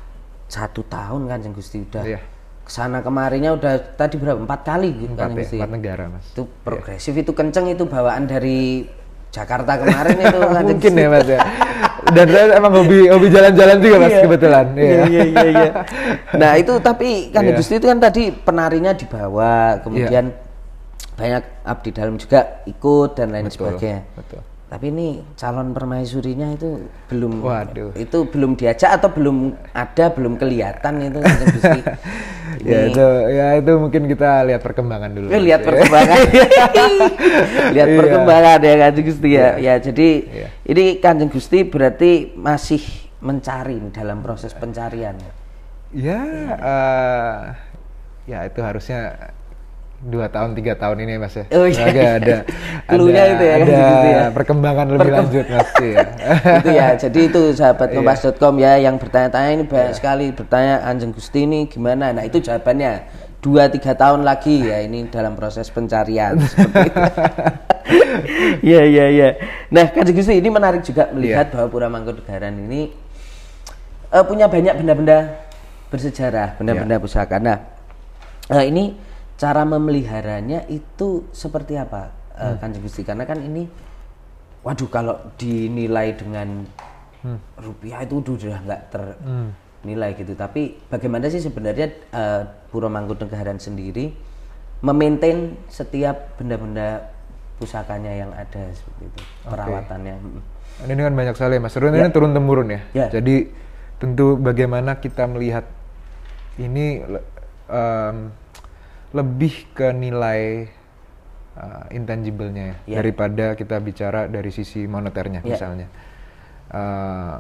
satu tahun kan Jeng Gusti udah yeah. kesana kemarinnya udah tadi berapa empat kali gitu kan, empat, kan ya, Gusti empat negara mas itu iya. progresif yeah. itu kenceng itu bawaan dari Jakarta kemarin itu kan mungkin ya mas ya dan saya emang hobi hobi jalan-jalan juga mas yeah. kebetulan iya iya iya, yeah. Iya. [laughs] nah itu tapi kan yeah. Gusti itu kan tadi penarinya dibawa kemudian yeah banyak abdi dalam juga ikut dan lain betul, sebagainya. Betul. Tapi ini calon permaisurinya itu belum Waduh. itu belum diajak atau belum ada, belum kelihatan itu [laughs] ya, ini. Ya itu ya itu mungkin kita lihat perkembangan dulu. Ya, lihat perkembangan. [laughs] Iya. lihat iya. perkembangan ya Kanjeng Gusti ya. Iya. Ya jadi iya. ini Kanjeng Gusti berarti masih mencari dalam proses pencarian. Ya, ya. Uh, ya itu harusnya dua tahun tiga tahun ini mas ya oh, iya, agak ada [laughs] ada, itu ya, kan ada gitu ya. perkembangan lebih Perkemb lanjut mas ya. [laughs] itu ya jadi itu sahabat [laughs] iya. kompas.com ya yang bertanya-tanya ini banyak iya. sekali bertanya anjing Gusti ini gimana nah itu jawabannya dua tiga tahun lagi ya ini dalam proses pencarian ya ya Iya iya iya. Nah, kan Gusti ini menarik juga melihat yeah. bahwa Pura Mangkunegaran ini uh, punya banyak benda-benda bersejarah, benda-benda yeah. pusaka. Nah, uh, ini cara memeliharanya itu seperti apa eh, hmm. uh, kanjeng gusti karena kan ini waduh kalau dinilai dengan hmm. rupiah itu udah nggak hmm. ternilai hmm. gitu tapi bagaimana sih sebenarnya uh, Pura Mangkunegaran sendiri memaintain setiap benda-benda pusakanya yang ada seperti itu okay. perawatannya hmm. ini kan banyak sekali mas turun ya. ini turun temurun ya? ya jadi tentu bagaimana kita melihat ini um, lebih ke nilai uh, intangible-nya ya, yeah. daripada kita bicara dari sisi moneternya yeah. misalnya. Uh,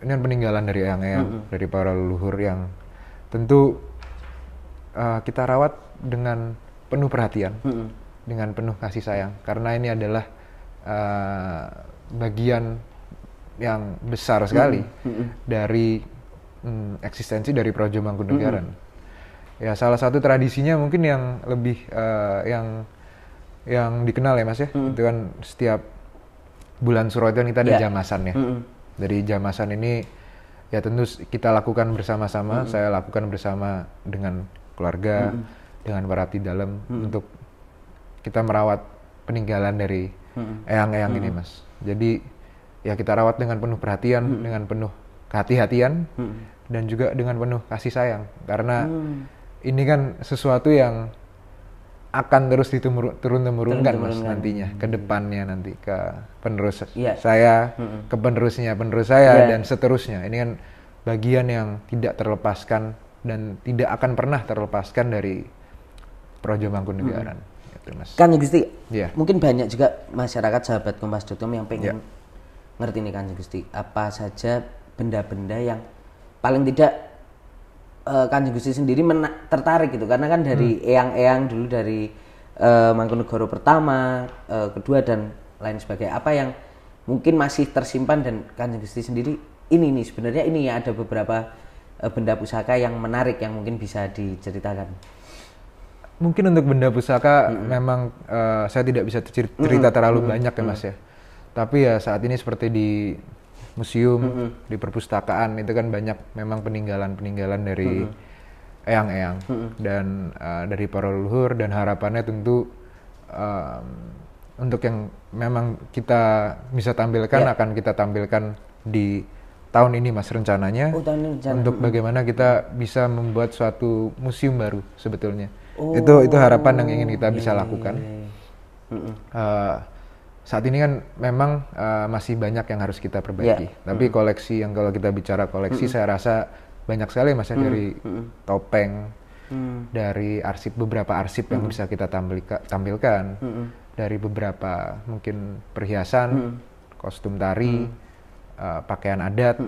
ini kan peninggalan dari yang- eyang mm -hmm. dari para leluhur yang tentu uh, kita rawat dengan penuh perhatian, mm -hmm. dengan penuh kasih sayang karena ini adalah uh, bagian yang besar sekali mm -hmm. dari mm, eksistensi dari Projo Mangkunegaran. Mm -hmm ya salah satu tradisinya mungkin yang lebih uh, yang yang dikenal ya mas ya mm. itu kan setiap bulan Suro itu kan kita ada yeah. jamasan ya mm -hmm. dari jamasan ini ya tentu kita lakukan bersama-sama mm -hmm. saya lakukan bersama dengan keluarga mm -hmm. dengan para di dalam mm -hmm. untuk kita merawat peninggalan dari mm-hmm. eyang-eyang mm -hmm. ini mas jadi ya kita rawat dengan penuh perhatian mm -hmm. dengan penuh kehati-hatian mm -hmm. dan juga dengan penuh kasih sayang karena mm -hmm ini kan sesuatu yang akan terus diturun temurunkan mas nantinya ke hmm. depannya nanti ke penerus yeah. saya hmm. ke penerusnya penerus saya yeah. dan seterusnya ini kan bagian yang tidak terlepaskan dan tidak akan pernah terlepaskan dari Projo Mangkunegaran mm-hmm. gitu, mas kan Gusti yeah. mungkin banyak juga masyarakat sahabat kompas kompas.com yang pengen yeah. ngerti nih kan Gusti apa saja benda-benda yang paling tidak uh, Kanjeng Gusti sendiri tertarik gitu karena kan dari hmm. eyang-eyang dulu dari uh, eh, Mangkunegoro pertama, uh, kedua dan lain sebagainya apa yang mungkin masih tersimpan dan Kanjeng Gusti sendiri ini nih sebenarnya ini ya ada beberapa uh, benda pusaka yang menarik yang mungkin bisa diceritakan. Mungkin untuk benda pusaka -hmm. memang uh, saya tidak bisa hmm. cerita terlalu -hmm. banyak ya Mas hmm. ya. Tapi ya saat ini seperti di museum, mm -hmm. di perpustakaan itu kan banyak memang peninggalan-peninggalan dari eyang-eyang mm -hmm. dan uh, dari para leluhur dan harapannya tentu um, untuk yang memang kita bisa tampilkan yeah. akan kita tampilkan di tahun ini mas rencananya oh, tahun ini rencana. untuk bagaimana kita bisa membuat suatu museum baru sebetulnya oh. itu itu harapan yang ingin kita yeah, bisa iya, iya, lakukan yeah, yeah. Uh, saat ini kan memang uh, masih banyak yang harus kita perbaiki. Yeah. Tapi mm. koleksi yang kalau kita bicara koleksi, mm. saya rasa banyak sekali mas mm. dari mm. topeng, mm. dari arsip beberapa arsip mm. yang bisa kita tampilkan, mm. dari beberapa mungkin perhiasan, mm. kostum tari, mm. uh, pakaian adat, mm.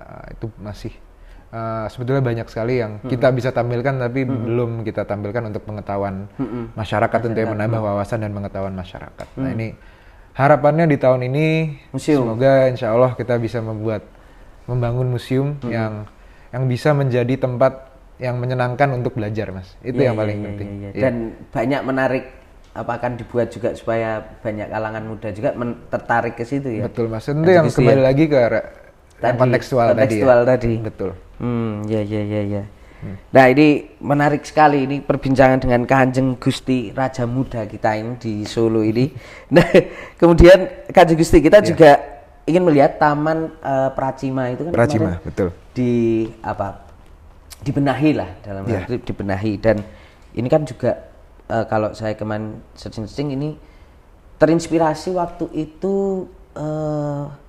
uh, itu masih Uh, sebetulnya banyak sekali yang mm -hmm. kita bisa tampilkan tapi mm -hmm. belum kita tampilkan untuk pengetahuan mm -hmm. masyarakat, masyarakat tentunya menambah wawasan dan pengetahuan masyarakat. Nah, mm -hmm. Nah ini harapannya di tahun ini museum. semoga insya Allah kita bisa membuat membangun museum hmm. yang yang bisa menjadi tempat yang menyenangkan untuk belajar mas itu yeah, yang paling yeah, iya, penting yeah, yeah. dan yeah. banyak menarik apa akan dibuat juga supaya banyak kalangan muda juga tertarik ke situ ya betul mas itu yang kembali ya. lagi ke arah tadi, kontekstual, kontekstual tadi, ya. tadi betul hmm ya ya ya ya Nah ini menarik sekali ini perbincangan dengan Kanjeng Gusti Raja Muda kita ini di Solo ini. [laughs] Nah kemudian Kanjeng Gusti kita yeah. juga ingin melihat Taman uh, Pracima itu kan. Pracima betul. Di apa? Dibenahi lah dalam yeah. arti dibenahi dan ini kan juga uh, kalau saya kemarin searching-searching ini terinspirasi waktu itu uh, eh,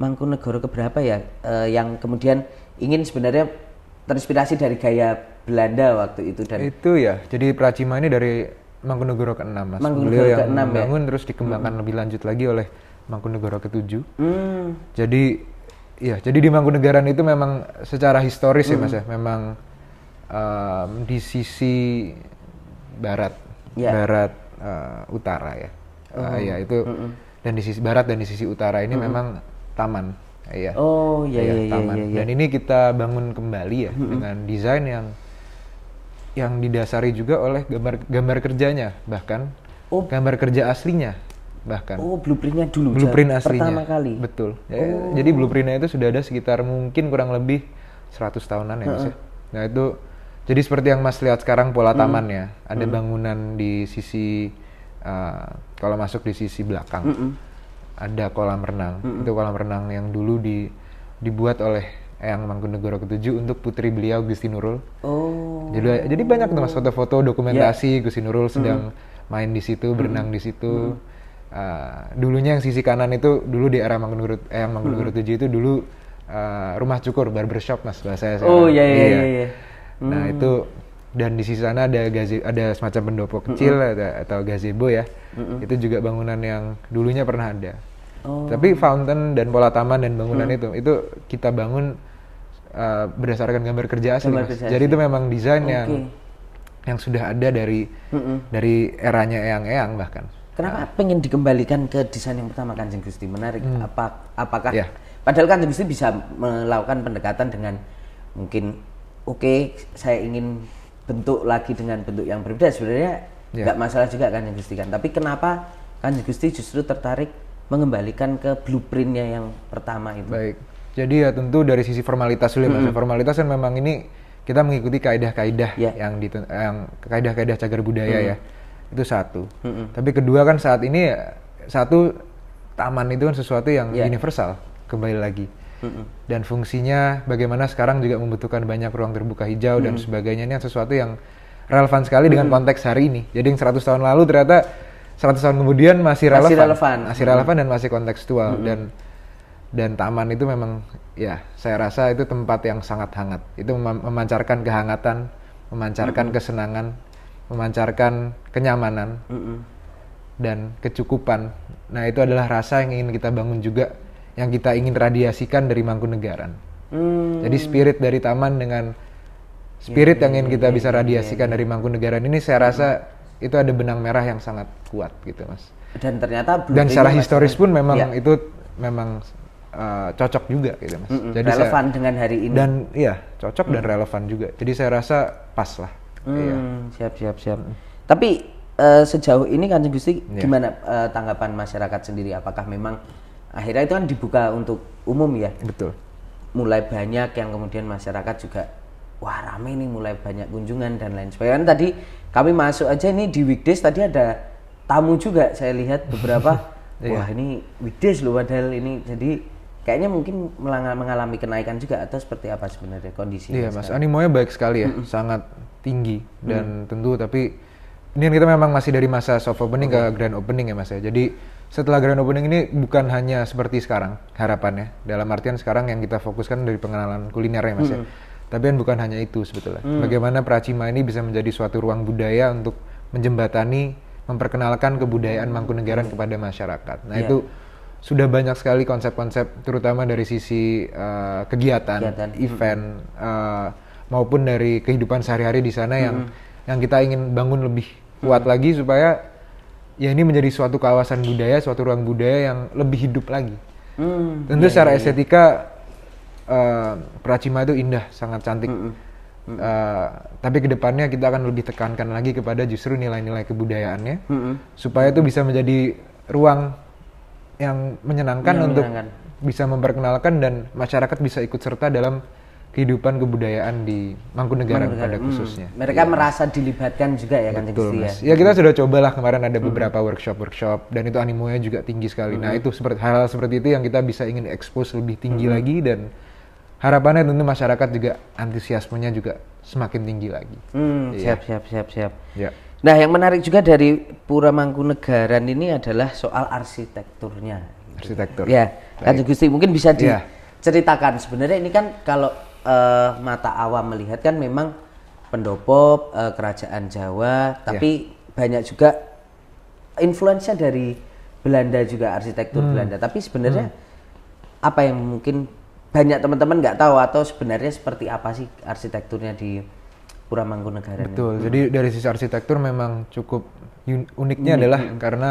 Mangkunegoro keberapa ya uh, yang kemudian ingin sebenarnya terinspirasi dari gaya Belanda waktu itu dan itu ya jadi Pracima ini dari Mangkunegoro ke-6 Mas Mangkunegoro ke enam ya. Bangun terus dikembangkan hmm. lebih lanjut lagi oleh Mangkunegoro ke-7 hmm. jadi ya jadi di Mangkunegaran itu memang secara historis hmm. ya Mas ya hmm. memang um, di sisi barat yeah. barat uh, utara ya uh, ya itu mm dan di sisi barat dan di sisi utara ini mm memang taman Iya. Oh iya iya iya, iya, iya iya. Dan ini kita bangun kembali ya mm-hmm. dengan desain yang yang didasari juga oleh gambar gambar kerjanya bahkan oh. gambar kerja aslinya bahkan. Oh, blueprintnya dulu. Blueprint aslinya. Pertama kali. Betul. Ya, ya. Oh. Jadi blueprintnya itu sudah ada sekitar mungkin kurang lebih 100 tahunan ya, Mas. Uh -uh. Nah, itu jadi seperti yang Mas lihat sekarang pola hmm. taman ya. Ada hmm. bangunan di sisi uh, kalau masuk di sisi belakang. Hmm ada kolam renang. Mm-hmm. Itu kolam renang yang dulu di dibuat oleh Eyang Mangkunegoro ketujuh untuk putri beliau Gusti Nurul. Oh. Jadi jadi banyak tuh mas foto-foto dokumentasi yeah. Gusti Nurul sedang mm-hmm. main di situ, berenang mm-hmm. di situ. Mm-hmm. Uh, dulunya yang sisi kanan itu dulu di era Mangkunegoro yang Mangkunegoro mm-hmm. itu dulu uh, rumah cukur barbershop mas bahasa saya. Oh iya iya, iya iya iya. Nah mm. itu dan di sisi sana ada gaze ada semacam pendopo kecil -hmm. atau, atau gazebo ya. -hmm. Itu juga bangunan yang dulunya pernah ada. Oh. Tapi fountain dan pola taman dan bangunan hmm. itu itu kita bangun uh, berdasarkan gambar kerja asli. Gambar mas. kerja Jadi asli. itu memang desain okay. yang yang sudah ada dari Mm-mm. dari eranya eyang-eyang bahkan. Kenapa nah. pengen dikembalikan ke desain yang pertama Kanjeng Gusti? Menarik. Hmm. Apa apakah yeah. padahal Kanjeng Gusti bisa melakukan pendekatan dengan mungkin oke okay, saya ingin bentuk lagi dengan bentuk yang berbeda sebenarnya ya. nggak yeah. masalah juga Kanjeng Gusti kan. Tapi kenapa Kanjeng Gusti justru tertarik mengembalikan ke blueprintnya yang pertama itu. Baik. Jadi ya tentu dari sisi formalitas dulu, mm-hmm. Formalitas kan memang ini kita mengikuti kaedah-kaedah yeah. yang di yang kaidah-kaidah cagar budaya mm-hmm. ya itu satu. Mm-hmm. Tapi kedua kan saat ini satu taman itu kan sesuatu yang yeah. universal kembali lagi. Mm-hmm. Dan fungsinya bagaimana sekarang juga membutuhkan banyak ruang terbuka hijau mm-hmm. dan sebagainya ini sesuatu yang relevan sekali mm-hmm. dengan konteks hari ini. Jadi yang 100 tahun lalu ternyata 100 tahun kemudian masih relevan. Masih relevan. Hmm. Masih relevan dan masih kontekstual hmm. dan dan taman itu memang ya saya rasa itu tempat yang sangat hangat. Itu memancarkan kehangatan, memancarkan hmm. kesenangan, memancarkan kenyamanan. Hmm. Dan kecukupan. Nah, itu adalah rasa yang ingin kita bangun juga, yang kita ingin radiasikan dari Mangkunegaran. Hmm. Jadi spirit dari taman dengan spirit yeah, yang ingin iya, kita yeah, bisa iya, iya, radiasikan yeah. dari Mangkunegaran ini saya rasa hmm itu ada benang merah yang sangat kuat gitu mas dan ternyata dan secara historis pun memang ya. itu memang uh, cocok juga gitu mas mm -mm, jadi relevan saya, dengan hari ini dan iya cocok mm. dan relevan juga jadi saya rasa pas lah mm, iya. siap siap siap mm. tapi uh, sejauh ini kan Gusti yeah. gimana uh, tanggapan masyarakat sendiri apakah memang akhirnya itu kan dibuka untuk umum ya betul mulai banyak yang kemudian masyarakat juga wah rame nih mulai banyak kunjungan dan lain sebagainya. Kan tadi kami masuk aja ini di weekdays tadi ada tamu juga saya lihat beberapa. [laughs] Iya. wah ini weekdays loh padahal ini jadi kayaknya mungkin mengalami kenaikan juga atau seperti apa sebenarnya kondisinya. Iya mas, sekarang? animonya baik sekali ya, mm -mm. sangat tinggi dan mm. tentu tapi ini kan kita memang masih dari masa soft opening okay. ke grand opening ya mas ya. Jadi setelah grand opening ini bukan hanya seperti sekarang harapannya. Dalam artian sekarang yang kita fokuskan dari pengenalan kuliner ya mas hmm. ya. Tapi kan bukan hanya itu sebetulnya. Hmm. Bagaimana Pracima ini bisa menjadi suatu ruang budaya untuk menjembatani, memperkenalkan kebudayaan Mangkunegaran hmm. kepada masyarakat. Nah yeah. itu sudah banyak sekali konsep-konsep, terutama dari sisi uh, kegiatan, kegiatan, event, hmm. uh, maupun dari kehidupan sehari-hari di sana hmm. yang yang kita ingin bangun lebih hmm. kuat hmm. lagi supaya ya ini menjadi suatu kawasan budaya, suatu ruang budaya yang lebih hidup lagi. Hmm, Tentu yeah, secara yeah, iya. estetika uh, eh, Pracima itu indah, sangat cantik. Mm -hmm. Uh, tapi kedepannya kita akan lebih tekankan lagi kepada justru nilai-nilai kebudayaannya, mm -hmm. supaya itu bisa menjadi ruang yang menyenangkan yang untuk menyenangkan. bisa memperkenalkan dan masyarakat bisa ikut serta dalam kehidupan kebudayaan di mangkunegara pada khususnya. Mereka ya. merasa dilibatkan juga ya kan Betul, Mas. Ya. ya kita sudah cobalah kemarin ada beberapa workshop-workshop dan itu animonya juga tinggi sekali. Hmm. Nah, itu hal-hal seperti itu yang kita bisa ingin expose lebih tinggi hmm. lagi dan harapannya tentu masyarakat juga antusiasmenya juga semakin tinggi lagi. Hmm, ya. Siap, siap, siap, siap. Ya. Nah, yang menarik juga dari Pura Mangkunegaran ini adalah soal arsitekturnya. Arsitektur. Ya, kan Gusti mungkin bisa ya. diceritakan sebenarnya ini kan kalau uh, mata awam melihat kan memang pendopo uh, kerajaan Jawa, ya. tapi ya. banyak juga influensnya dari Belanda juga arsitektur hmm. Belanda. Tapi sebenarnya hmm. apa yang mungkin banyak teman-teman nggak tahu atau sebenarnya seperti apa sih arsitekturnya di Pura Mangkunegaran. Betul. Ini? Jadi hmm. dari sisi arsitektur memang cukup uniknya Unik. adalah iya. karena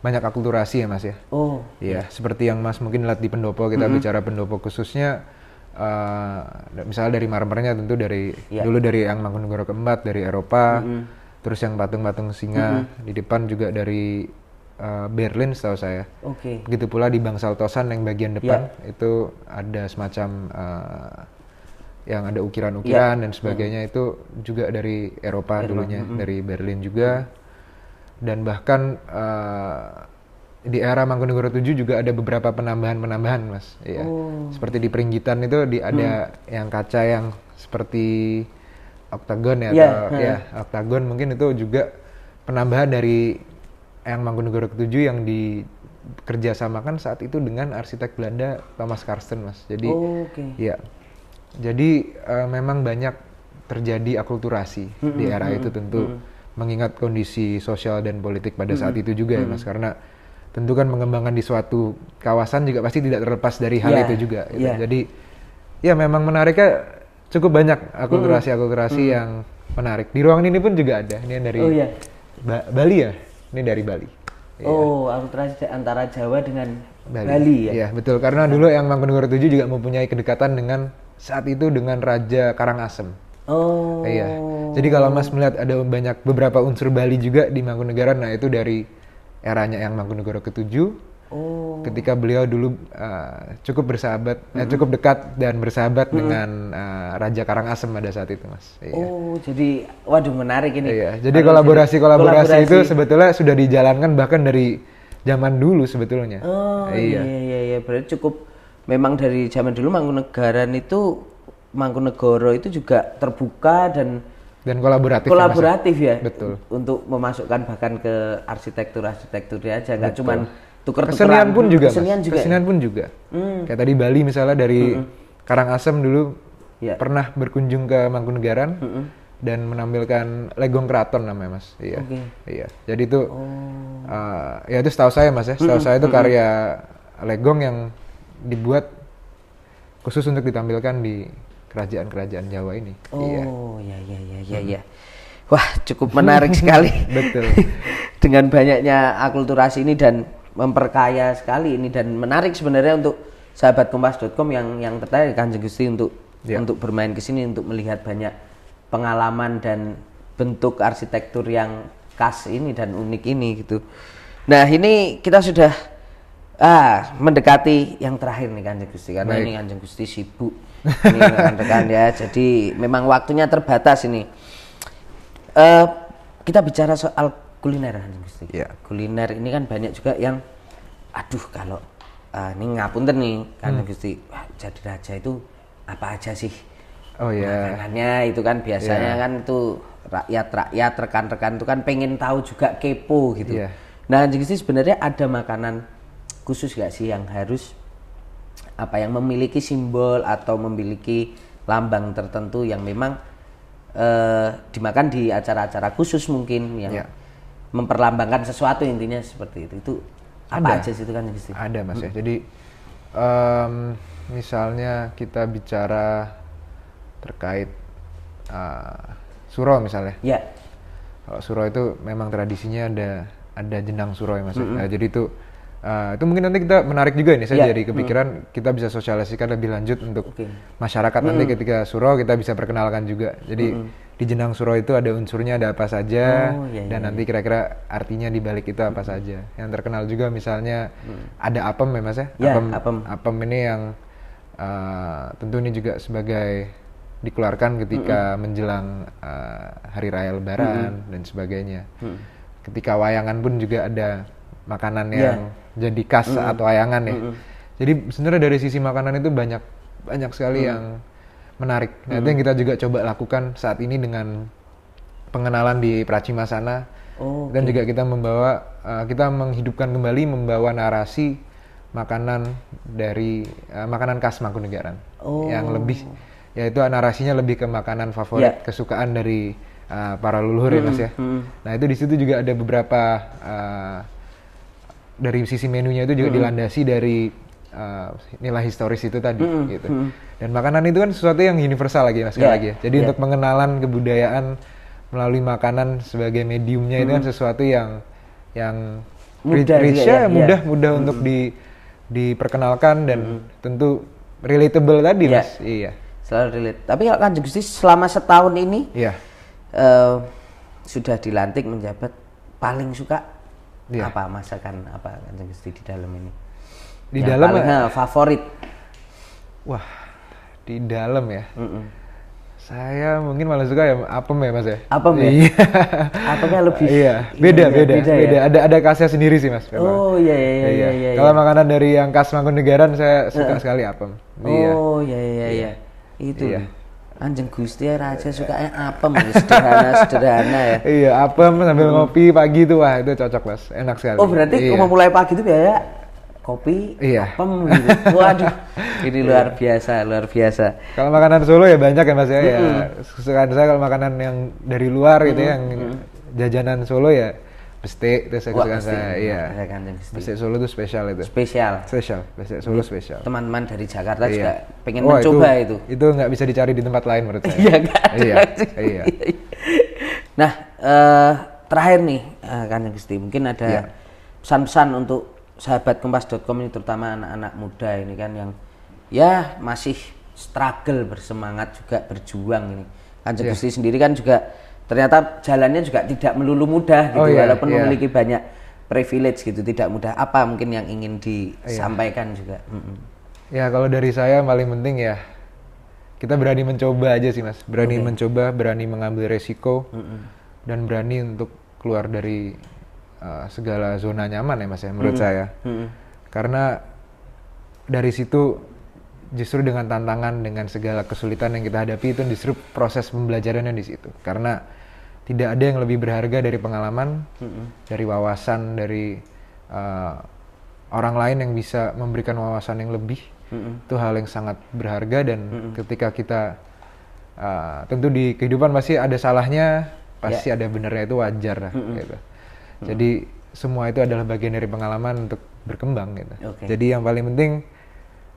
banyak akulturasi ya Mas ya. Oh. Iya, seperti yang Mas mungkin lihat di pendopo kita -hmm. bicara pendopo khususnya uh, misalnya dari marmernya tentu dari yeah. dulu dari yang Mangkunegara keempat dari Eropa. -hmm. Terus yang patung-patung singa -hmm. di depan juga dari Eh, Berlin setahu saya. Oke. Okay. Begitu pula di Bangsal Tosan yang bagian ya. depan yeah. itu ada semacam uh, yang ada ukiran-ukiran yeah. dan sebagainya mm. itu juga dari Eropa, Eropa. dulunya, mm -hmm. dari Berlin juga. Dan bahkan uh, di era Mangkunegoro 7 juga ada beberapa penambahan-penambahan, Mas. Ya. Oh. Seperti di Peringgitan itu di ada mm. yang kaca yang seperti oktagon ya yeah. atau yeah. ya oktagon mungkin itu juga penambahan dari yang Mangkunegara ketujuh yang di kerjasamakan saat itu dengan arsitek Belanda Thomas Karsten mas. Jadi oh, okay. ya jadi uh, memang banyak terjadi akulturasi mm -hmm. di era itu tentu mm -hmm. mengingat kondisi sosial dan politik pada mm -hmm. saat itu juga ya mas karena tentu kan mengembangkan di suatu kawasan juga pasti tidak terlepas dari hal yeah. itu juga. Gitu. Yeah. Jadi ya memang menariknya cukup banyak akulturasi-akulturasi mm -hmm. yang menarik. Di ruangan ini pun juga ada. Ini yang dari oh, yeah. ba Bali ya. Ini dari Bali. Iya. Oh, ya. akulturasi antara Jawa dengan Bali. Bali ya? Iya, betul. Karena dulu yang Mangkunegara 7 juga mempunyai kedekatan dengan saat itu dengan Raja Karangasem. Oh. Iya. Jadi kalau Mas melihat ada banyak beberapa unsur Bali juga di Mangkunegara, nah itu dari eranya yang Mangkunegara ke-7 Oh. Ketika beliau dulu uh, cukup bersahabat, mm -hmm. eh, mm-hmm. cukup dekat dan bersahabat mm -hmm. dengan uh, Raja Karangasem pada saat itu, Mas. Iya. Oh, jadi waduh menarik ini. Iya, jadi kolaborasi-kolaborasi itu sebetulnya sudah dijalankan bahkan dari zaman dulu sebetulnya. Oh, iya. Iya, iya, iya. iya. Berarti cukup memang dari zaman dulu Mangkunegaran itu Mangkunegoro itu juga terbuka dan dan kolaboratif ya, ya? kolaboratif ya, ya betul untuk memasukkan bahkan ke arsitektur arsitektur ya, jangan cuman tuker tukeran kesenian pun juga kesenian mas. juga ya? kesenian pun juga hmm. kayak tadi Bali misalnya dari hmm. Karangasem dulu yeah. pernah berkunjung ke Mangkunegaran hmm. dan menampilkan legong keraton namanya mas iya okay. iya jadi itu oh. uh, ya itu setahu saya mas ya setahu hmm. saya itu hmm. karya hmm. legong yang dibuat khusus untuk ditampilkan di kerajaan-kerajaan Jawa ini iya. oh iya iya iya iya iya ya. Wah, cukup menarik [laughs] sekali. Betul. [laughs] Dengan banyaknya akulturasi ini dan memperkaya sekali ini dan menarik sebenarnya untuk sahabat kompas.com yang yang tertarik Kanjeng Gusti untuk ya. untuk bermain ke sini untuk melihat banyak pengalaman dan bentuk arsitektur yang khas ini dan unik ini gitu. Nah, ini kita sudah ah mendekati yang terakhir nih Kanjeng Gusti karena Baik. ini Kanjeng Gusti sibuk ini rekan-rekan [laughs] ya. Jadi memang waktunya terbatas ini. Uh, kita bicara soal kuliner Gusti. Yeah. Kuliner ini kan banyak juga yang aduh kalau uh, ini ngapunten nih kan hmm. Gusti wah, jadi raja itu apa aja sih? Oh iya. Yeah. Makanannya itu kan biasanya yeah. kan itu rakyat-rakyat rekan-rekan itu kan pengen tahu juga kepo gitu. Yeah. Nah, Gusti sebenarnya ada makanan khusus gak sih yang harus apa yang memiliki simbol atau memiliki lambang tertentu yang memang uh, dimakan di acara-acara khusus mungkin yang yeah memperlambangkan sesuatu intinya seperti itu itu apa ada. aja sih itu kan sih ada mas ya jadi um, misalnya kita bicara terkait uh, suro misalnya ya kalau suro itu memang tradisinya ada ada jenang suro ya mas mm -hmm. nah, jadi itu Uh, itu mungkin nanti kita menarik juga ini saya yeah. jadi kepikiran mm. kita bisa sosialisasikan lebih lanjut untuk okay. masyarakat mm. nanti ketika suro kita bisa perkenalkan juga jadi mm di jenang suro itu ada unsurnya ada apa saja oh, iya, iya, dan iya. nanti kira-kira artinya di balik itu apa saja. Yang terkenal juga misalnya hmm. ada apem ya Mas ya? ya apem, apem apem ini yang uh, tentu ini juga sebagai dikeluarkan ketika -hmm. menjelang uh, hari raya lebaran -hmm. dan sebagainya. hmm. Ketika wayangan pun juga ada makanan ya. yang jadi khas -hmm. atau wayangan ya. -hmm. Jadi sebenarnya dari sisi makanan itu banyak banyak sekali hmm. yang menarik. Nah, hmm. Itu yang kita juga coba lakukan saat ini dengan pengenalan di Pracima sana. Oh, okay. Dan juga kita membawa, uh, kita menghidupkan kembali membawa narasi makanan dari uh, makanan khas Mangkunegaran oh. yang lebih yaitu narasinya lebih ke makanan favorit yeah. kesukaan dari uh, para leluhur hmm, ya mas hmm, ya. Hmm. Nah itu di situ juga ada beberapa uh, dari sisi menunya itu juga hmm. dilandasi dari uh, nilai historis itu tadi hmm, gitu. Hmm. Dan makanan itu kan sesuatu yang universal lagi mas sekali yeah, lagi ya. Jadi yeah. untuk pengenalan kebudayaan melalui makanan sebagai mediumnya hmm. itu kan hmm. sesuatu yang yang mudah, rich ya, ya, mudah yeah. mudah hmm. untuk di diperkenalkan dan hmm. tentu relatable tadi yeah. mas. Iya. Selalu relate. Tapi kalau kan Gusti selama setahun ini yeah. Iya. uh, sudah dilantik menjabat paling suka yeah. apa masakan apa Kanjeng Gusti di dalam ini? di yang dalam paling, ya, eh, favorit wah di dalam ya mm -mm. saya mungkin malah suka ya apem ya mas ya apem ya iya. apemnya lebih iya beda iya, beda beda, beda. Ya? ada ada khasnya sendiri sih mas memang. oh iya iya iya, iya, iya. iya. kalau iya. makanan dari yang khas Mangkunegaran saya suka uh. sekali apem iya. oh iya iya iya, iya. itu iya. Anjing Gusti ya, Raja suka apem ya. sederhana [laughs] sederhana ya. Iya, apem sambil hmm. ngopi pagi itu wah itu cocok, Mas. Enak sekali. Oh, berarti iya. mau mulai pagi itu ya kopi, iya. apem gitu. [laughs] Waduh, ini iya. luar biasa, luar biasa. Kalau makanan Solo ya banyak ya Mas ya. Mm -hmm. ya kesukaan saya kalau makanan yang dari luar gitu mm -hmm. yang mm -hmm. jajanan Solo ya beste itu saya kesukaan saya. Iya. Beste Solo itu spesial itu. Spesial. Spesial. Beste Solo spesial. Teman-teman dari Jakarta iya. juga pengen oh, mencoba itu. Itu nggak bisa dicari di tempat lain menurut [laughs] saya. iya, nggak ada. Iya. Iya. [laughs] Iya, iya. nah, uh, terakhir nih uh, Kanjeng Gusti, mungkin ada pesan-pesan iya. untuk sahabat kompas.com ini terutama anak-anak muda ini kan yang ya masih struggle bersemangat juga berjuang ini kan yeah. Gusti sendiri kan juga ternyata jalannya juga tidak melulu mudah gitu oh, yeah, walaupun yeah. memiliki banyak privilege gitu tidak mudah apa mungkin yang ingin disampaikan yeah. juga mm -mm. ya kalau dari saya paling penting ya kita berani mencoba aja sih mas berani okay. mencoba berani mengambil resiko mm -mm. dan berani untuk keluar dari Eh, segala zona nyaman ya mas ya menurut hmm. saya hmm. karena dari situ justru dengan tantangan dengan segala kesulitan yang kita hadapi itu justru proses pembelajaran yang di situ karena tidak ada yang lebih berharga dari pengalaman hmm. dari wawasan dari uh, orang lain yang bisa memberikan wawasan yang lebih hmm. itu hal yang sangat berharga dan hmm. ketika kita uh, tentu di kehidupan pasti ada salahnya ya. pasti yeah. ada benernya itu wajar lah, mm gitu jadi semua itu adalah bagian dari pengalaman untuk berkembang gitu. Okay. Jadi yang paling penting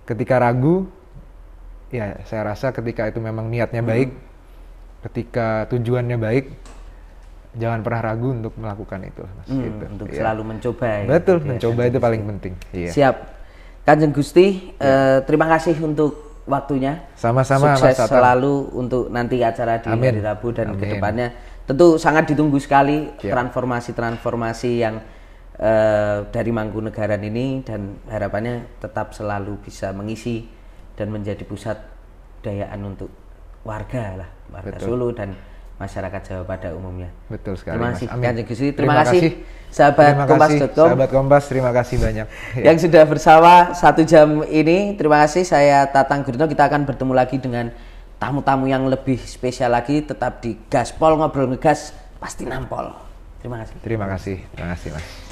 ketika ragu ya saya rasa ketika itu memang niatnya hmm. baik, ketika tujuannya baik jangan pernah ragu untuk melakukan itu Mas hmm, gitu. Untuk ya. selalu mencoba. Ya. Betul, ya, mencoba ya, itu paling penting. Iya. Siap. Kanjeng Gusti, ya. eh, terima kasih untuk waktunya. Sama-sama Sukses selalu untuk nanti acara di Amin. hari Rabu dan Amin. kedepannya tentu sangat ditunggu sekali transformasi-transformasi yang uh, dari Mangkunegaran ini dan harapannya tetap selalu bisa mengisi dan menjadi pusat dayaan untuk warga lah warga Betul. Solo dan masyarakat Jawa pada umumnya. Betul sekali. Terima kasih Kanjeng Gusti. Terima, terima kasih sahabat terima kasih, Sahabat Kompas, terima kasih banyak. [laughs] Yang sudah bersama satu jam ini, terima kasih. Saya Tatang Gurno. Kita akan bertemu lagi dengan tamu-tamu yang lebih spesial lagi tetap di Gaspol ngobrol ngegas pasti nampol. Terima kasih. Terima kasih. Terima kasih, Mas.